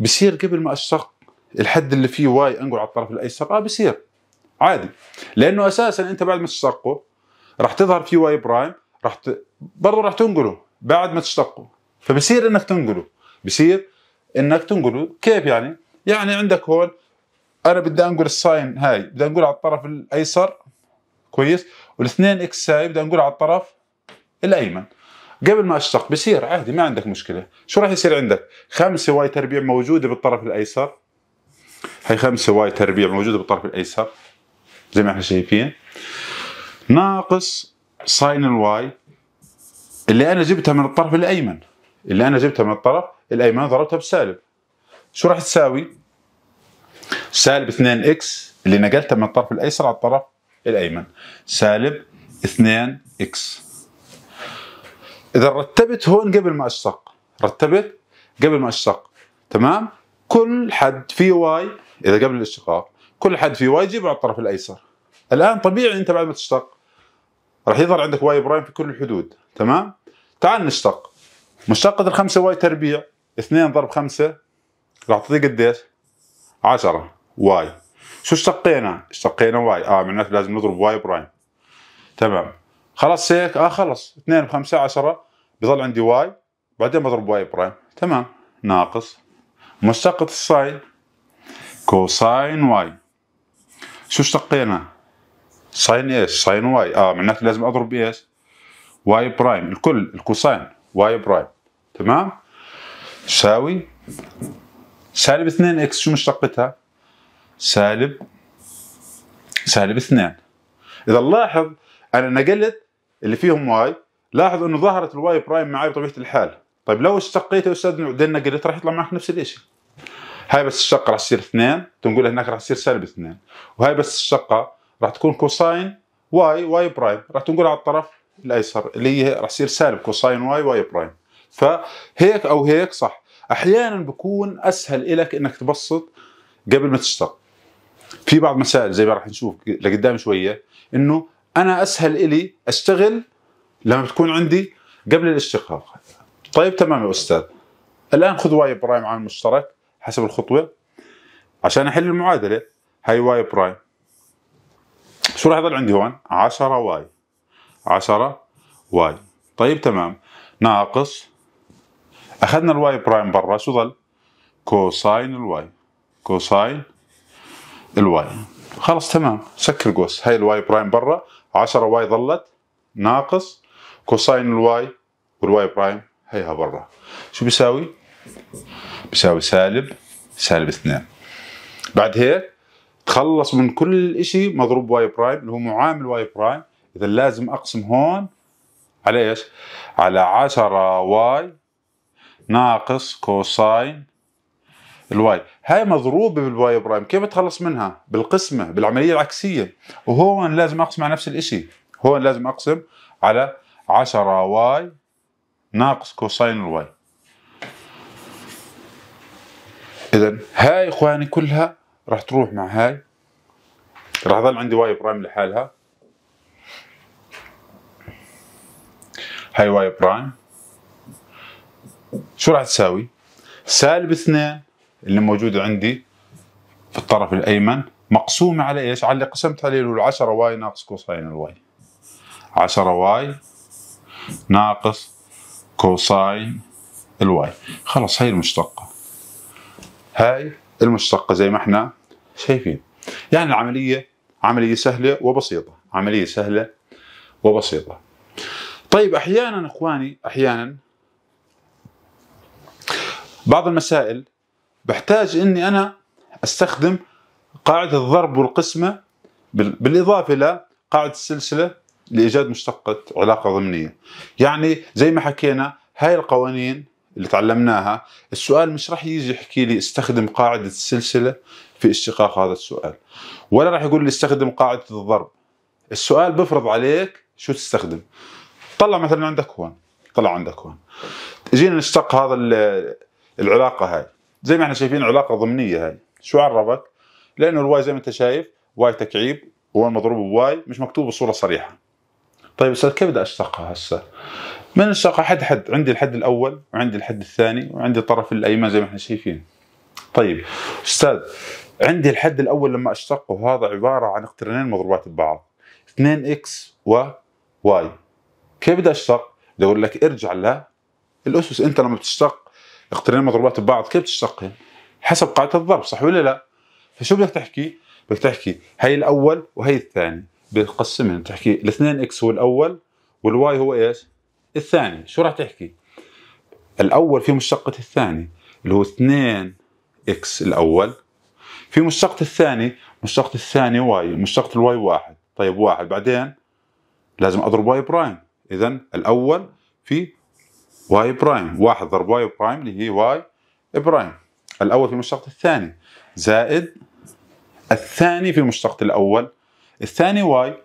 بصير قبل ما اشتق الحد اللي فيه واي انقل على الطرف الايسر اه بصير عادي لانه اساسا انت بعد ما تشتقه راح تظهر فيه واي برايم راح ت... برضه راح تنقله بعد ما تشتقه فبصير انك تنقله بصير انك تنقله كيف يعني؟ يعني عندك هون انا بدي انقل الساين هاي بدي انقلها على الطرف الايسر كويس والاثنين اكس هاي بدي انقلها على الطرف الايمن قبل ما اشتق بصير عادي ما عندك مشكله شو راح يصير عندك خمسة واي تربيع موجوده بالطرف الايسر هي خمسة واي تربيع موجوده بالطرف الايسر زي ما احنا شايفين ناقص ساين الواي اللي انا جبتها من الطرف الايمن اللي انا جبتها من الطرف الايمن ضربتها بسالب شو راح تساوي سالب 2 اكس اللي نقلتها من الطرف الايسر على الطرف الايمن سالب 2 اكس اذا رتبت هون قبل ما اشتق رتبت قبل ما اشتق تمام كل حد في واي اذا قبل الاشتقاق كل حد في واي جيبه على الطرف الايسر الان طبيعي انت بعد ما تشتق راح يظهر عندك واي برايم في كل الحدود تمام تعال نشتق مشتقة الخمسة واي تربيع 2 ضرب 5 راح تعطيك قديش 10 واي شو اشتقينا اشتقينا واي اه معناته لازم نضرب واي برايم تمام خلاص هيك اه خلص 2 ب 5 10 بضل عندي واي بعدين بضرب واي برايم تمام ناقص مشتقة الساين كوساين واي شو اشتقينا؟ ساين ايش؟ ساين واي اه معناته لازم اضرب ايش؟ واي برايم الكل الكوساين واي برايم تمام؟ تساوي سالب 2 اكس شو مشتقتها؟ سالب سالب 2 اذا نلاحظ انا نقلت اللي فيهم واي لاحظ انه ظهرت الواي برايم معي بطبيعه الحال طيب لو اشتقيته يا استاذ بعدين نقلت راح يطلع معك نفس الشيء هاي بس الشقه راح تصير اثنين تنقل هناك راح تصير سالب اثنين وهاي بس الشقه راح تكون كوساين واي واي برايم راح تنقلها على الطرف الايسر اللي هي راح تصير سالب كوساين واي واي برايم فهيك او هيك صح احيانا بكون اسهل لك انك تبسط قبل ما تشتق في بعض مسائل زي ما راح نشوف لقدام شويه انه انا اسهل الي اشتغل لما تكون عندي قبل الاشتقاق طيب تمام يا استاذ الان خذ واي برايم عن المشترك حسب الخطوه عشان احل المعادله هاي واي برايم شو راح يضل عندي هون 10 واي 10 واي طيب تمام ناقص اخذنا الواي برايم برا شو ظل كوساين الواي كوساين الواي خلص تمام سكر قوس هاي الواي برايم برا 10 واي ظلت ناقص كوساين الواي والواي برايم هيها برا شو بيساوي؟ بيساوي سالب سالب اثنين بعد هيك تخلص من كل شيء مضروب واي برايم اللي هو معامل واي برايم اذا لازم اقسم هون على ايش؟ على 10 واي ناقص كوساين الواي هاي مضروبة بالواي برايم كيف بتخلص منها بالقسمة بالعملية العكسية وهون لازم أقسم على نفس الإشي هون لازم أقسم على 10 واي ناقص كوساين الواي إذا هاي إخواني كلها راح تروح مع هاي راح ظل عندي واي برايم لحالها هاي واي برايم شو راح تساوي؟ سالب اثنين اللي موجوده عندي في الطرف الايمن مقسومه على ايش؟ على اللي قسمت عليه اللي هو 10 واي ناقص كوساين الواي 10 واي ناقص كوساين الواي خلاص هاي المشتقه هاي المشتقه زي ما احنا شايفين يعني العمليه عمليه سهله وبسيطه عمليه سهله وبسيطه طيب احيانا اخواني احيانا بعض المسائل بحتاج اني انا استخدم قاعده الضرب والقسمه بالاضافه الى قاعده السلسله لايجاد مشتقه علاقه ضمنيه يعني زي ما حكينا هاي القوانين اللي تعلمناها السؤال مش راح يجي يحكي لي استخدم قاعده السلسله في اشتقاق هذا السؤال ولا راح يقول لي استخدم قاعده الضرب السؤال بفرض عليك شو تستخدم طلع مثلا عندك هون طلع عندك هون جينا نشتق هذا العلاقه هاي زي ما احنا شايفين علاقه ضمنيه هاي شو عرفك لانه الواي زي ما انت شايف واي تكعيب هو مضروب بواي مش مكتوب بصوره صريحه طيب استاذ كيف بدي اشتقها هسه من الشقة حد حد عندي الحد الاول وعندي الحد الثاني وعندي الطرف الايمن زي ما احنا شايفين طيب استاذ عندي الحد الاول لما اشتقه هذا عباره عن اقترانين مضروبات ببعض 2 اكس و واي كيف بدي اشتق؟ بدي اقول لك ارجع للاسس انت لما بتشتق اقتران مضروبات ببعض كيف تشتقها؟ حسب قاعده الضرب صح ولا لا فشو بدك تحكي بدك تحكي هي الاول وهي الثاني بتقسمهم تحكي الاثنين اكس هو الاول والواي هو ايش الثاني شو راح تحكي الاول في مشتقه الثاني اللي هو 2 اكس الاول في مشتقة الثاني مشتقة الثاني واي مشتقة الواي واحد طيب واحد بعدين لازم اضرب واي برايم اذا الاول في واي برايم واحد ضرب واي برايم اللي هي واي برايم الأول في مشتق الثاني زائد الثاني في مشتق الأول الثاني واي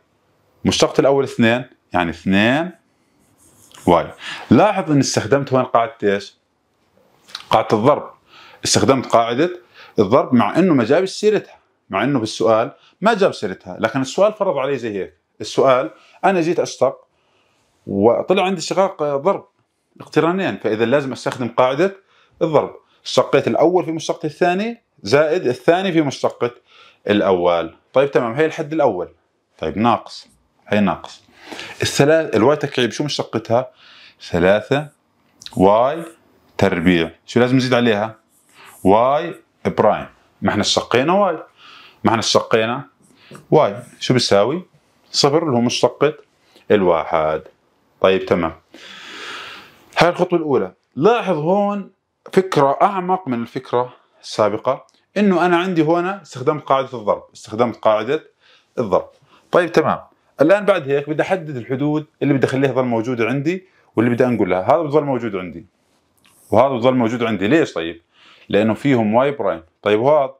مشتق الأول اثنين يعني اثنين واي لاحظ أني استخدمت هون قاعدة إيش؟ قاعدة الضرب استخدمت قاعدة الضرب مع أنه ما جابش سيرتها مع أنه بالسؤال ما جاب سيرتها لكن السؤال فرض علي زي هيك السؤال أنا جيت أشتق وطلع عندي شقاق ضرب اقترانين فاذا لازم استخدم قاعده الضرب الشقيت الاول في مشتقة الثاني زائد الثاني في مشتقة الاول طيب تمام هي الحد الاول طيب ناقص هي ناقص الثلاث الواي تكعيب شو مشتقتها ثلاثة واي تربيع شو لازم نزيد عليها واي برايم ما احنا شقينا واي ما احنا شقينا واي شو بيساوي صفر اللي هو مشتقة الواحد طيب تمام هاي الخطوة الأولى لاحظ هون فكرة أعمق من الفكرة السابقة إنه أنا عندي هنا استخدمت قاعدة الضرب استخدمت قاعدة الضرب طيب تمام الآن بعد هيك بدي أحدد الحدود اللي بدي أخليها تظل موجودة عندي واللي بدي أنقلها هذا بظل موجود عندي وهذا بظل موجود عندي ليش طيب لأنه فيهم واي برايم طيب وهذا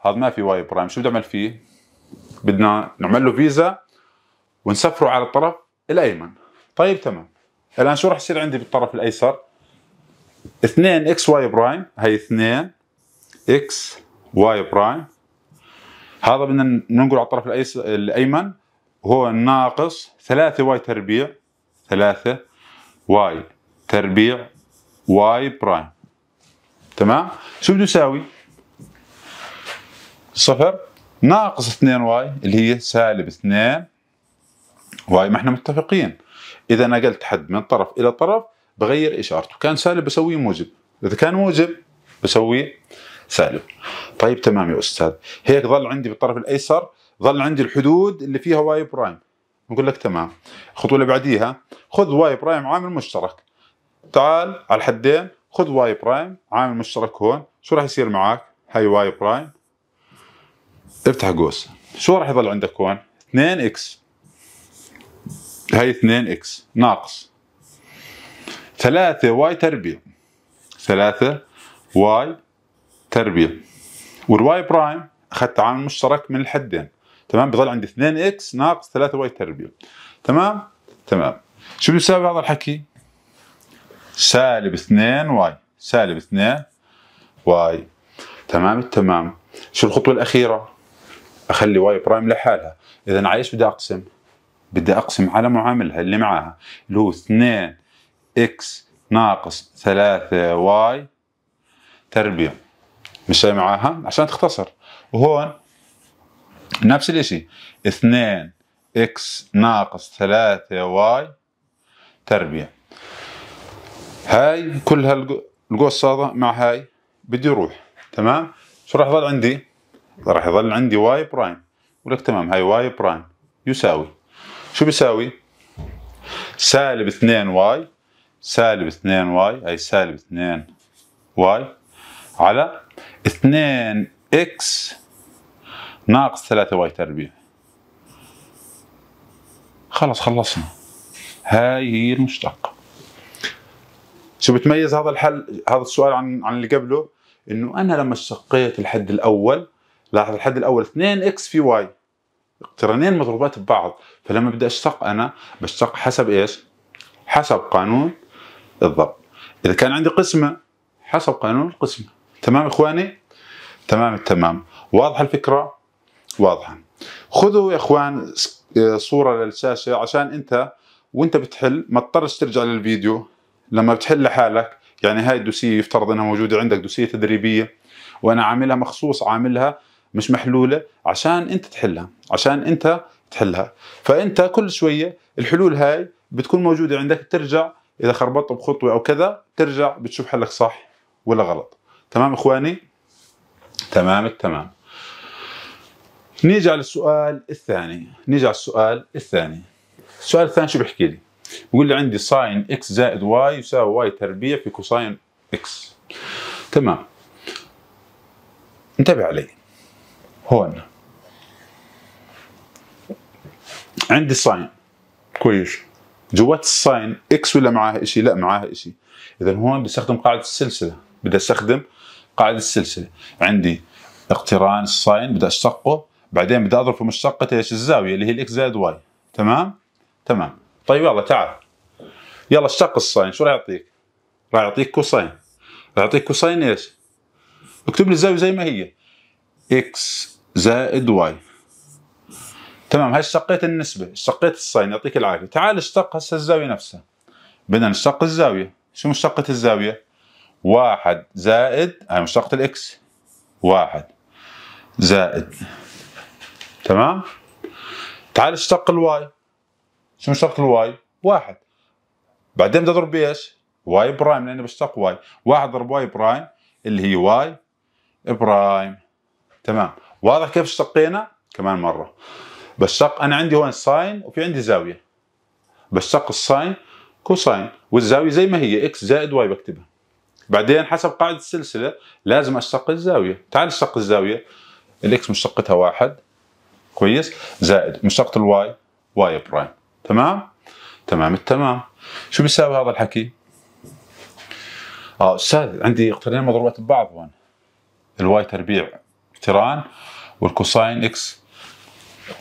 هذا ما في واي برايم شو بدي أعمل فيه بدنا نعمل له فيزا ونسفره على الطرف الأيمن طيب تمام الان شو راح يصير عندي بالطرف الايسر 2 اكس واي برايم هي 2 اكس واي برايم هذا بدنا ننقل على الطرف الأيسر الايمن هو ناقص 3 واي تربيع 3 واي تربيع واي برايم تمام شو بده يساوي صفر ناقص 2 واي اللي هي سالب 2 واي ما احنا متفقين اذا نقلت حد من طرف الى طرف بغير اشارته كان سالب بسويه موجب اذا كان موجب بسويه سالب طيب تمام يا استاذ هيك ظل عندي بالطرف الايسر ظل عندي الحدود اللي فيها واي برايم نقول لك تمام الخطوه اللي بعديها خذ واي برايم عامل مشترك تعال على الحدين خذ واي برايم عامل مشترك هون شو راح يصير معك هاي واي برايم افتح قوس شو راح يظل عندك هون 2 اكس هاي 2 اكس ناقص 3 واي تربيع 3 واي تربيع والواي برايم اخذت عامل مشترك من الحدين تمام بضل عندي 2 اكس ناقص 3 واي تربيع تمام تمام شو بيساوي هذا الحكي سالب 2 واي سالب 2 واي تمام التمام شو الخطوه الاخيره اخلي واي برايم لحالها اذا عايش بدي اقسم بدي اقسم على معاملها اللي معاها اللي هو 2 اكس ناقص 3 واي تربيع مش معاها عشان تختصر وهون نفس الاشي 2 اكس ناقص 3 واي تربيع هاي كل هالقصاده مع هاي بده يروح تمام شو راح يضل عندي راح يضل عندي واي برايم ولك تمام هاي واي برايم يساوي شو بيساوي سالب 2 واي سالب 2 واي اي سالب 2 واي على 2 اكس ناقص 3 واي تربيع خلص خلصنا هاي هي المشتقة شو بتميز هذا الحل هذا السؤال عن عن اللي قبله انه انا لما اشتقيت الحد الاول لاحظ الحد الاول 2 اكس في واي اقترانين مضروبات ببعض فلما بدي اشتق انا بشتق حسب ايش؟ حسب قانون الضرب اذا كان عندي قسمه حسب قانون القسمه تمام اخواني؟ تمام التمام واضحه الفكره؟ واضحه خذوا يا اخوان صوره للشاشه عشان انت وانت بتحل ما تضطرش ترجع للفيديو لما بتحل لحالك يعني هاي الدوسيه يفترض انها موجوده عندك دوسيه تدريبيه وانا عاملها مخصوص عاملها مش محلوله عشان انت تحلها عشان انت تحلها فانت كل شويه الحلول هاي بتكون موجوده عندك ترجع اذا خربطت بخطوه او كذا ترجع بتشوف حلك صح ولا غلط تمام اخواني تمام التمام نيجي على السؤال الثاني نيجي على السؤال الثاني السؤال الثاني شو بيحكي لي بيقول لي عندي ساين اكس زائد واي يساوي واي تربيع في كوساين اكس تمام انتبه علي هون عندي ساين كويس جوات الساين اكس ولا معاها شيء لا معاها شيء اذا هون بستخدم قاعده السلسله بدي استخدم قاعده السلسله عندي اقتران الساين بدي اشتقه بعدين بدي اضرب في مشتقه ايش الزاويه اللي هي الاكس زائد واي تمام تمام طيب يلا تعال يلا اشتق الساين شو راح يعطيك راح يعطيك كوساين راح يعطيك كوساين ايش اكتب لي الزاويه زي ما هي اكس زائد واي تمام هاي اشتقيت النسبة اشتقيت الصين يعطيك العافية تعال اشتق هسه الزاوية نفسها بدنا نشتق الزاوية شو مشتقة الزاوية واحد زائد هاي مشتقة الاكس واحد زائد تمام تعال اشتق الواي شو مشتقة الواي واحد بعدين بدي اضرب بايش واي برايم لاني بشتق واي واحد ضرب واي برايم اللي هي واي برايم تمام واضح كيف اشتقينا كمان مره بشتق انا عندي هون ساين وفي عندي زاويه بشتق الساين كوساين والزاويه زي ما هي اكس زائد واي بكتبها بعدين حسب قاعده السلسله لازم اشتق الزاويه تعال اشتق الزاويه الاكس مشتقتها واحد كويس زائد مشتقه الواي واي برايم تمام تمام التمام شو بيساوي هذا الحكي اه استاذ عندي اقترنين مضروبات ببعض هون الواي تربيع تيران والكوساين اكس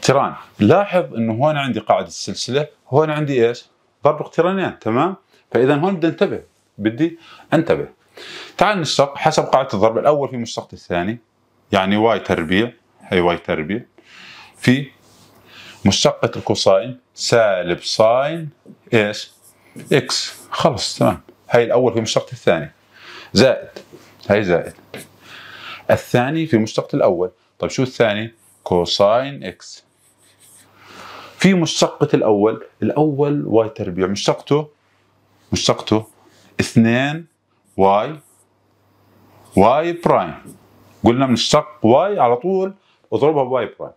تيران لاحظ انه هون عندي قاعده السلسله هون عندي ايش ضرب اقترانين تمام فاذا هون بدي انتبه بدي انتبه تعال نشتق حسب قاعده الضرب الاول في مشتق الثاني يعني واي تربيع هي واي تربيع في مشتقة الكوساين سالب ساين ايش؟ اكس خلص تمام هاي الاول في مشتقة الثاني زائد هاي زائد الثاني في مشتق الأول طيب شو الثاني؟ كوساين إكس في مشتقة الأول الأول واي تربيع مشتقته مشتقته اثنين واي واي برايم قلنا مشتق واي على طول اضربها بواي برايم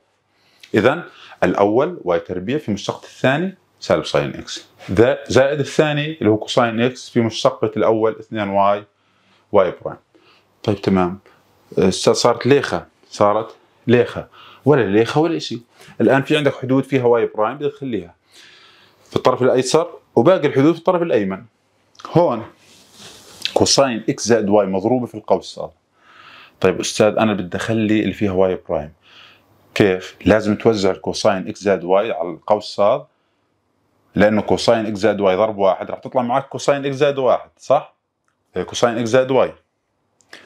إذا الأول واي تربيع في مشتقة الثاني سالب ساين اكس زائد الثاني اللي هو كوساين اكس في مشتقة الأول اثنين واي واي برايم طيب تمام صارت ليخه صارت ليخه ولا ليخه ولا شيء الان في عندك حدود فيها واي برايم بدك تخليها في الطرف الايسر وباقي الحدود في الطرف الايمن هون كوساين اكس زائد واي مضروبه في القوس صار طيب استاذ انا بدي اخلي اللي فيها واي برايم كيف لازم توزع الكوساين اكس زائد واي على القوس صاد لانه كوساين اكس زائد واي ضرب واحد راح تطلع معك كوساين اكس زائد واحد صح إيه، كوساين اكس زائد واي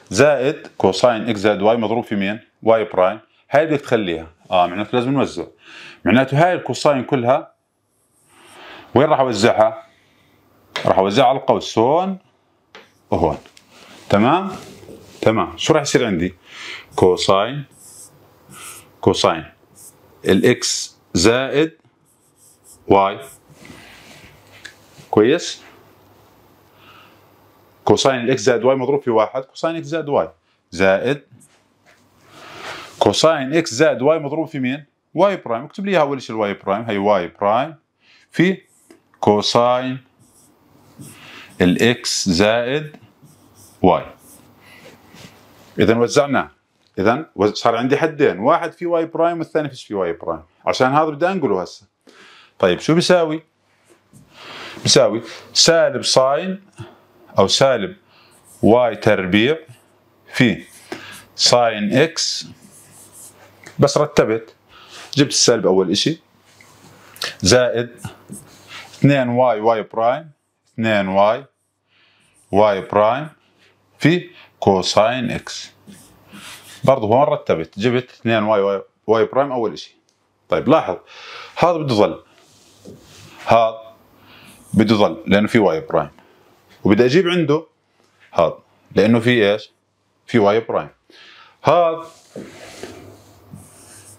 زائد كوساين اكس زائد واي مضروب في مين؟ واي برايم هاي بدك تخليها اه معناته لازم نوزع معناته هاي الكوساين كلها وين راح اوزعها؟ راح اوزعها على القوس هون وهون تمام؟ تمام شو راح يصير عندي؟ كوساين كوساين الاكس زائد واي كويس؟ كوساين الاكس زائد واي مضروب في واحد كوساين اكس زائد واي زائد كوساين اكس زائد واي مضروب في مين؟ واي برايم اكتب لي اياها اول شيء الواي برايم هي واي برايم في كوساين الاكس زائد واي اذا وزعنا اذا صار عندي حدين واحد في واي برايم والثاني فيش في واي برايم عشان هذا بدي انقله هسه طيب شو بيساوي؟ بيساوي سالب ساين أو سالب واي تربيع في ساين إكس بس رتبت جبت السالب أول إشي زائد 2 واي واي برايم 2 واي واي برايم في كوساين إكس برضه هون رتبت جبت 2 واي واي, برايم أول إشي طيب لاحظ هذا بده يظل هذا بده يظل لأنه في واي برايم وبدي اجيب عنده هذا لانه في ايش؟ في واي برايم هذا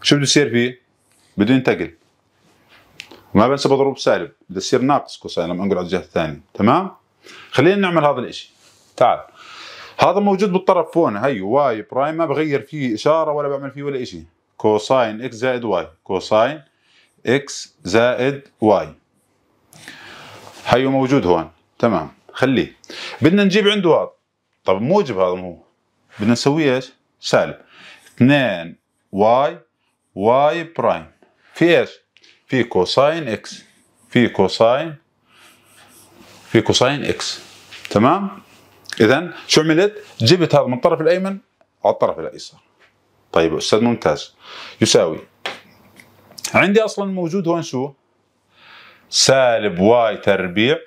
شو بده يصير فيه؟ بده ينتقل وما بنسى بضرب سالب بده يصير ناقص كوساين لما انقل على الجهه الثانيه تمام؟ خلينا نعمل هذا الاشي تعال هذا موجود بالطرف هون هي واي برايم ما بغير فيه اشاره ولا بعمل فيه ولا اشي كوساين اكس زائد واي كوساين اكس زائد واي هيو موجود هون تمام خليه بدنا نجيب عنده هذا طب موجب هذا مو بدنا نسويه ايش سالب 2 واي واي برايم في ايش في كوساين اكس في كوساين في كوساين اكس تمام اذا شو عملت جبت هذا من الطرف الايمن على الطرف الايسر طيب استاذ ممتاز يساوي عندي اصلا موجود هون شو سالب واي تربيع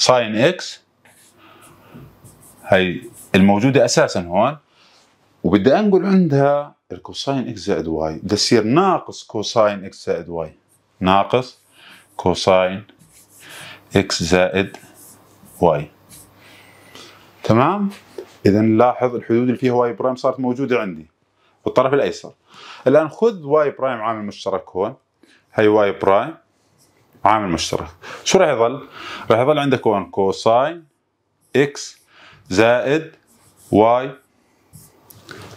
ساين اكس هي الموجوده اساسا هون وبدي انقل عندها الكوساين اكس زائد واي بدها تصير ناقص كوساين اكس زائد واي ناقص كوساين اكس زائد واي تمام اذا لاحظ الحدود اللي فيها واي برايم صارت موجوده عندي بالطرف الايسر الان خذ واي برايم عامل مشترك هون هي واي برايم عامل مشترك شو راح يظل؟ راح يظل عندك هون كوساين اكس زائد واي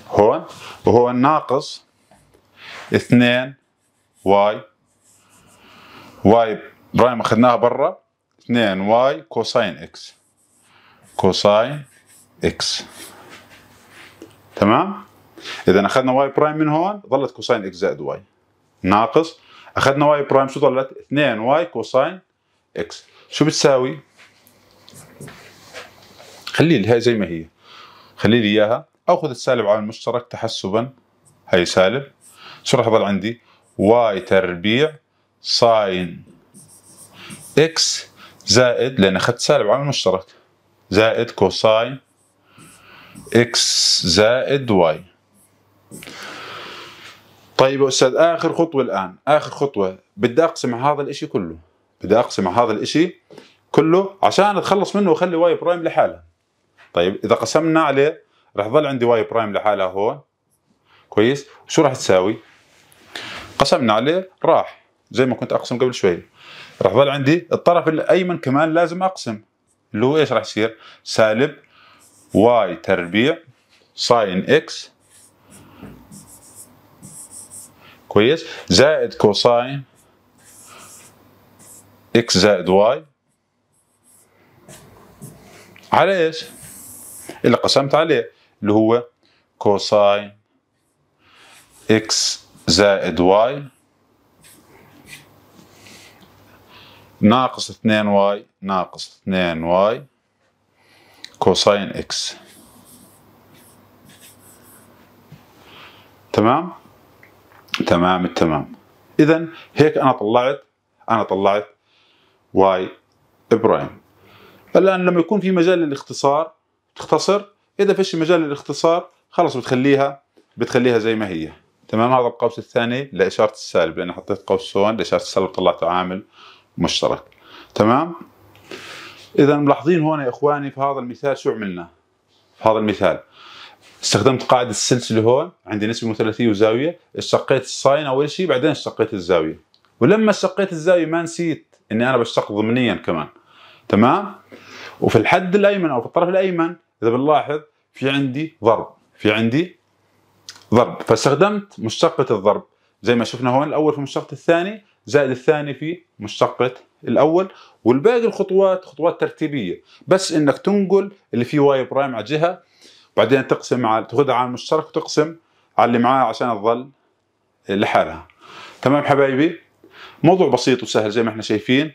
هون وهو ناقص 2 واي واي برايم اخذناها برا 2 واي كوساين اكس كوساين اكس تمام اذا اخذنا واي برايم من هون ظلت كوساين اكس زائد واي ناقص اخذنا واي برايم شو ظلت؟ 2 واي كوساين اكس شو بتساوي خلي لي هاي زي ما هي خلي لي اياها اخذ السالب على المشترك تحسبا هي سالب شو راح يضل عندي واي تربيع ساين اكس زائد لان اخذت سالب على المشترك زائد كوساين اكس زائد واي طيب يا استاذ اخر خطوه الان اخر خطوه بدي اقسم هذا الاشي كله بدي اقسم هذا الاشي كله عشان اتخلص منه واخلي واي برايم لحالها طيب اذا قسمنا عليه راح يضل عندي واي برايم لحالها هون كويس شو راح تساوي قسمنا عليه راح زي ما كنت اقسم قبل شوي راح يضل عندي الطرف الايمن كمان لازم اقسم اللي هو ايش راح يصير سالب واي تربيع ساين اكس كويس زائد كوساين اكس زائد واي على ايش؟ اللي قسمت عليه اللي هو كوساين اكس زائد واي ناقص 2 واي ناقص 2 واي كوساين اكس تمام؟ تمام التمام اذا هيك انا طلعت انا طلعت واي برايم الان لما يكون في مجال للاختصار تختصر اذا فيش مجال للاختصار خلص بتخليها بتخليها زي ما هي تمام هذا القوس الثاني لاشاره السالب لان حطيت قوس هون لاشاره السالب طلعت عامل مشترك تمام اذا ملاحظين هون يا اخواني في هذا المثال شو عملنا في هذا المثال استخدمت قاعده السلسله هون عندي نسبه مثلثيه وزاويه اشتقيت الساين اول شيء بعدين اشتقيت الزاويه ولما اشتقيت الزاويه ما نسيت اني انا بشتق ضمنيا كمان تمام وفي الحد الايمن او في الطرف الايمن اذا بنلاحظ في عندي ضرب في عندي ضرب فاستخدمت مشتقه الضرب زي ما شفنا هون الاول في مشتقه الثاني زائد الثاني في مشتقه الاول والباقي الخطوات خطوات ترتيبيه بس انك تنقل اللي فيه واي برايم على جهه بعدين تقسم على تاخذها على المشترك وتقسم على اللي معاه عشان تظل لحالها تمام حبايبي موضوع بسيط وسهل زي ما احنا شايفين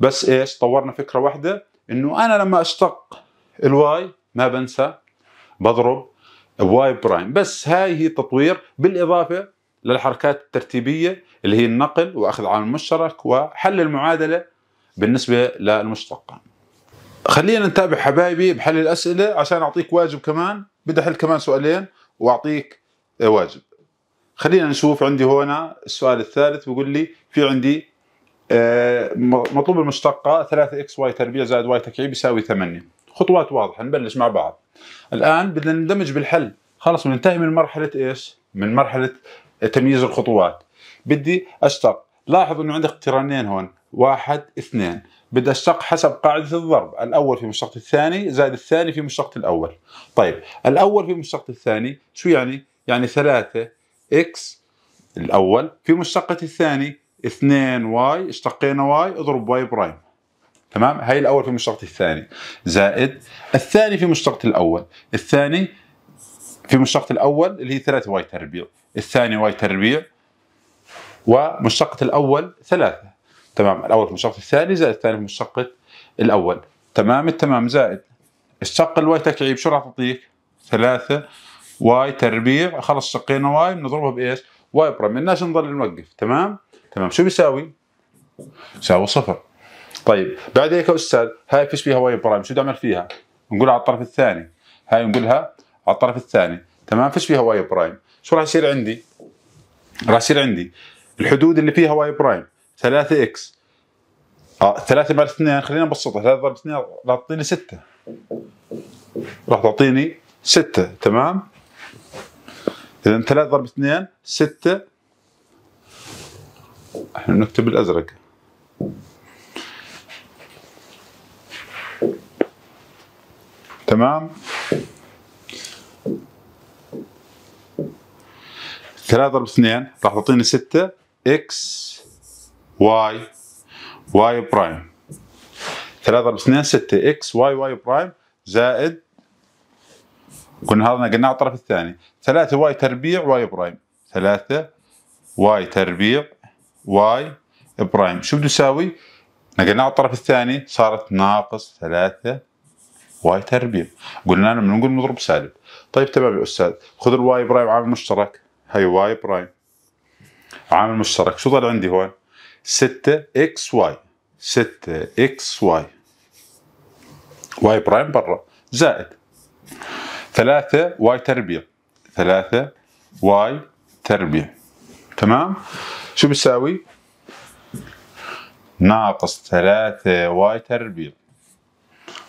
بس ايش طورنا فكره واحده انه انا لما اشتق الواي ما بنسى بضرب واي برايم بس هاي هي التطوير بالاضافه للحركات الترتيبيه اللي هي النقل واخذ عامل مشترك وحل المعادله بالنسبه للمشتقه خلينا نتابع حبايبي بحل الاسئله عشان اعطيك واجب كمان بدي احل كمان سؤالين واعطيك آه، واجب خلينا نشوف عندي هون السؤال الثالث بيقول لي في عندي آه، مطلوب المشتقه 3 اكس واي تربيع زائد واي تكعيب يساوي 8 خطوات واضحه نبلش مع بعض الان بدنا نندمج بالحل خلص بننتهي من مرحله ايش من مرحله تمييز الخطوات بدي اشتق لاحظ انه عندك اقترانين هون واحد اثنين بدأ الشق حسب قاعدة الضرب الأول في مشتقة الثاني زائد الثاني في مشتقة الأول طيب الأول في مشتقة الثاني شو يعني؟ يعني ثلاثة إكس الأول في مشتقة الثاني اثنين واي اشتقينا واي اضرب واي برايم تمام هاي الأول في مشتقة الثاني زائد الثاني في مشتقة الأول الثاني في مشتقة الأول اللي هي ثلاثة واي تربيع الثاني واي تربيع ومشتقة الأول ثلاثة تمام الاول في مشتقة الثاني زائد الثاني في مشتقة الاول تمام التمام زائد الشق الواي تكعيب شو راح تعطيك؟ ثلاثة واي تربيع خلص شقينا واي بنضربها بايش؟ واي برايم بدناش نضل نوقف تمام؟ تمام شو بيساوي؟ يساوي صفر طيب بعد هيك يا استاذ هاي فيش فيها واي برايم شو بدي اعمل فيها؟ نقولها على الطرف الثاني هاي نقولها على الطرف الثاني تمام فيش فيها واي برايم شو راح يصير عندي؟ راح يصير عندي الحدود اللي فيها واي برايم 3 اكس اه 3 مال 2 خلينا نبسطها 3 ضرب 2 راح تعطيني 6 راح تعطيني 6 تمام اذا 3 ضرب 2 6 احنا نكتب الازرق تمام 3 ضرب 2 راح تعطيني 6 اكس واي واي برايم 3 ضرب 2 6 اكس واي واي برايم زائد كنا هذا على الطرف الثاني 3 واي تربيع واي برايم 3 واي تربيع واي برايم شو بده يساوي؟ نقلناه على الطرف الثاني صارت ناقص 3 واي تربيع قلنا له بنقول نضرب سالب طيب تمام يا استاذ خذ الواي برايم عامل مشترك هي واي برايم عامل مشترك شو ضل عندي هون؟ 6 اكس واي 6 اكس واي واي برايم برا زائد 3 واي تربيع 3 واي تربيع تمام شو بيساوي ناقص 3 واي تربيع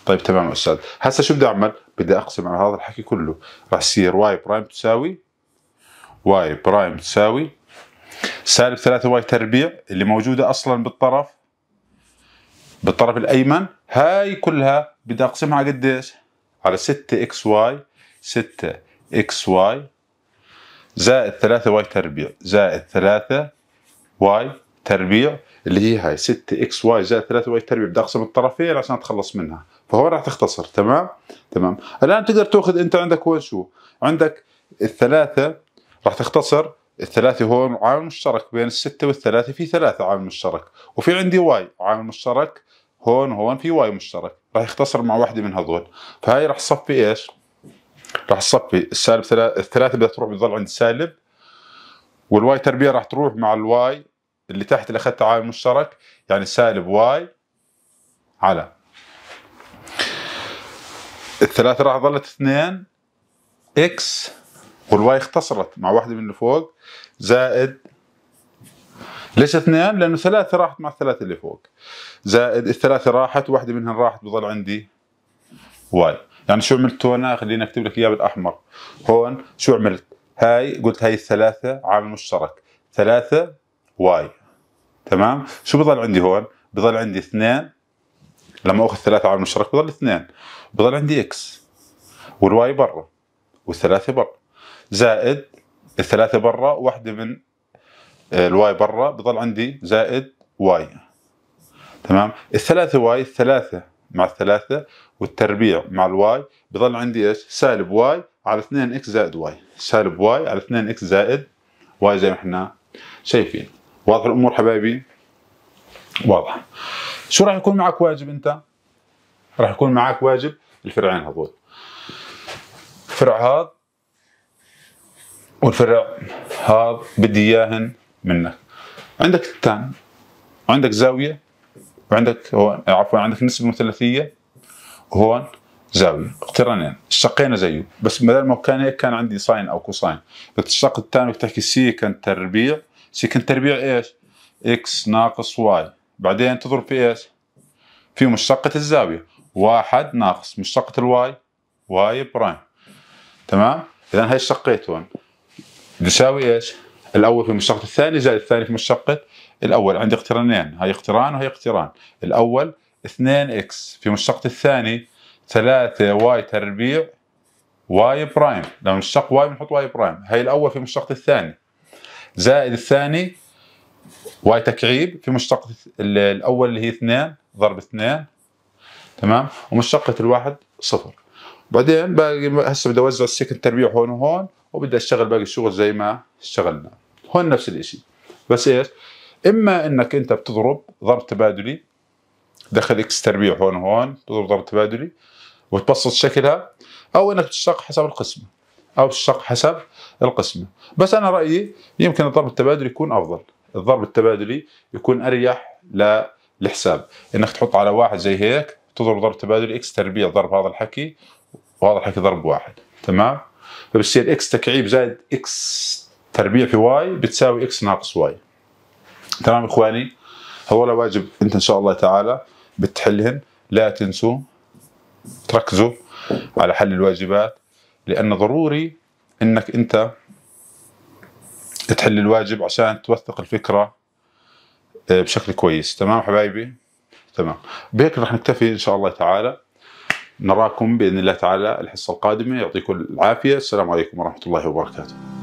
طيب تمام استاذ هسه شو بدي اعمل بدي اقسم على هذا الحكي كله راح يصير واي برايم تساوي واي برايم تساوي سالب 3 واي تربيع اللي موجوده اصلا بالطرف بالطرف الايمن هاي كلها بدي اقسمها على قديش على 6 اكس واي 6 اكس واي زائد 3 واي تربيع زائد 3 واي تربيع اللي هي هاي 6 اكس واي زائد 3 واي تربيع بدي اقسم الطرفين عشان اتخلص منها فهون راح تختصر تمام تمام الان تقدر تاخذ انت عندك وين شو عندك الثلاثه راح تختصر الثلاثي هو عامل مشترك بين الستة والثلاثة في ثلاثة عامل مشترك وفي عندي واي عامل مشترك هون هون في واي مشترك راح يختصر مع واحدة من هذول فهاي راح تصفي ايش؟ راح تصفي السالب ثلاثة الثلاثة بدها تروح بتضل عند سالب والواي تربيع راح تروح مع الواي اللي تحت اللي اخذت عامل مشترك يعني سالب واي على الثلاثة راح ظلت اثنين اكس والواي اختصرت مع واحده من اللي فوق زائد ليش اثنين؟ لانه ثلاثه راحت مع الثلاثه اللي فوق زائد الثلاثه راحت واحده منهم راحت بظل عندي واي يعني شو عملت هون خليني اكتب لك اياه بالاحمر هون شو عملت؟ هاي قلت هاي الثلاثه عامل مشترك ثلاثه واي تمام؟ شو بظل عندي هون؟ بظل عندي اثنين لما اخذ ثلاثه عامل مشترك بظل اثنين بظل عندي اكس والواي برا والثلاثه برا زائد الثلاثة برا واحدة من آه، الواي برا بضل عندي زائد واي تمام الثلاثة واي الثلاثة مع الثلاثة والتربيع مع الواي بضل عندي ايش سالب واي على 2 اكس زائد واي سالب واي على 2 اكس زائد واي زي ما احنا شايفين واضح الامور حبايبي واضح شو راح يكون معك واجب انت راح يكون معك واجب الفرعين هذول فرع هذا والفرع هذا بدي اياهن منك عندك التان وعندك زاويه وعندك هون عفوا عندك نسبه مثلثيه وهون زاويه اقترانين اشتقينا زيه بس بدل ما كان هيك كان عندي ساين او كوساين بتشتق التان بتحكي سيكن تربيع سيكن تربيع ايش؟ اكس ناقص واي بعدين تضرب في ايش؟ في مشتقة الزاوية واحد ناقص مشتقة الواي واي برايم تمام؟ إذا هي شقيت هون بيساوي ايش؟ الاول في مشتقة الثاني زائد الثاني في مشتقة الاول عندي اقترانين هاي اقتران وهي اقتران الاول 2 اكس في مشتقة الثاني 3 واي تربيع واي برايم لو مشتق واي بنحط واي برايم هاي الاول في مشتقة الثاني زائد الثاني واي تكعيب في مشتقة الاول اللي هي 2 ضرب 2 تمام ومشتقة الواحد صفر بعدين هسه بدي اوزع السكن تربيع هون وهون وبدي اشتغل باقي الشغل زي ما اشتغلنا هون نفس الشيء بس ايش اما انك انت بتضرب ضرب تبادلي دخل اكس تربيع هون هون بتضرب ضرب تبادلي وتبسط شكلها او انك تشتق حسب القسمه او تشتق حسب القسمه بس انا رايي يمكن الضرب التبادلي يكون افضل الضرب التبادلي يكون اريح للحساب انك تحط على واحد زي هيك تضرب ضرب تبادلي اكس تربيع ضرب هذا الحكي وهذا الحكي ضرب واحد تمام فبصير اكس تكعيب زائد اكس تربيع في واي بتساوي اكس ناقص واي تمام اخواني هو واجب انت ان شاء الله تعالى بتحلهن لا تنسوا تركزوا على حل الواجبات لان ضروري انك انت تحل الواجب عشان توثق الفكره آه، بشكل كويس تمام حبايبي تمام بهيك رح نكتفي ان شاء الله تعالى نراكم باذن الله تعالى الحصه القادمه يعطيكم العافيه السلام عليكم ورحمه الله وبركاته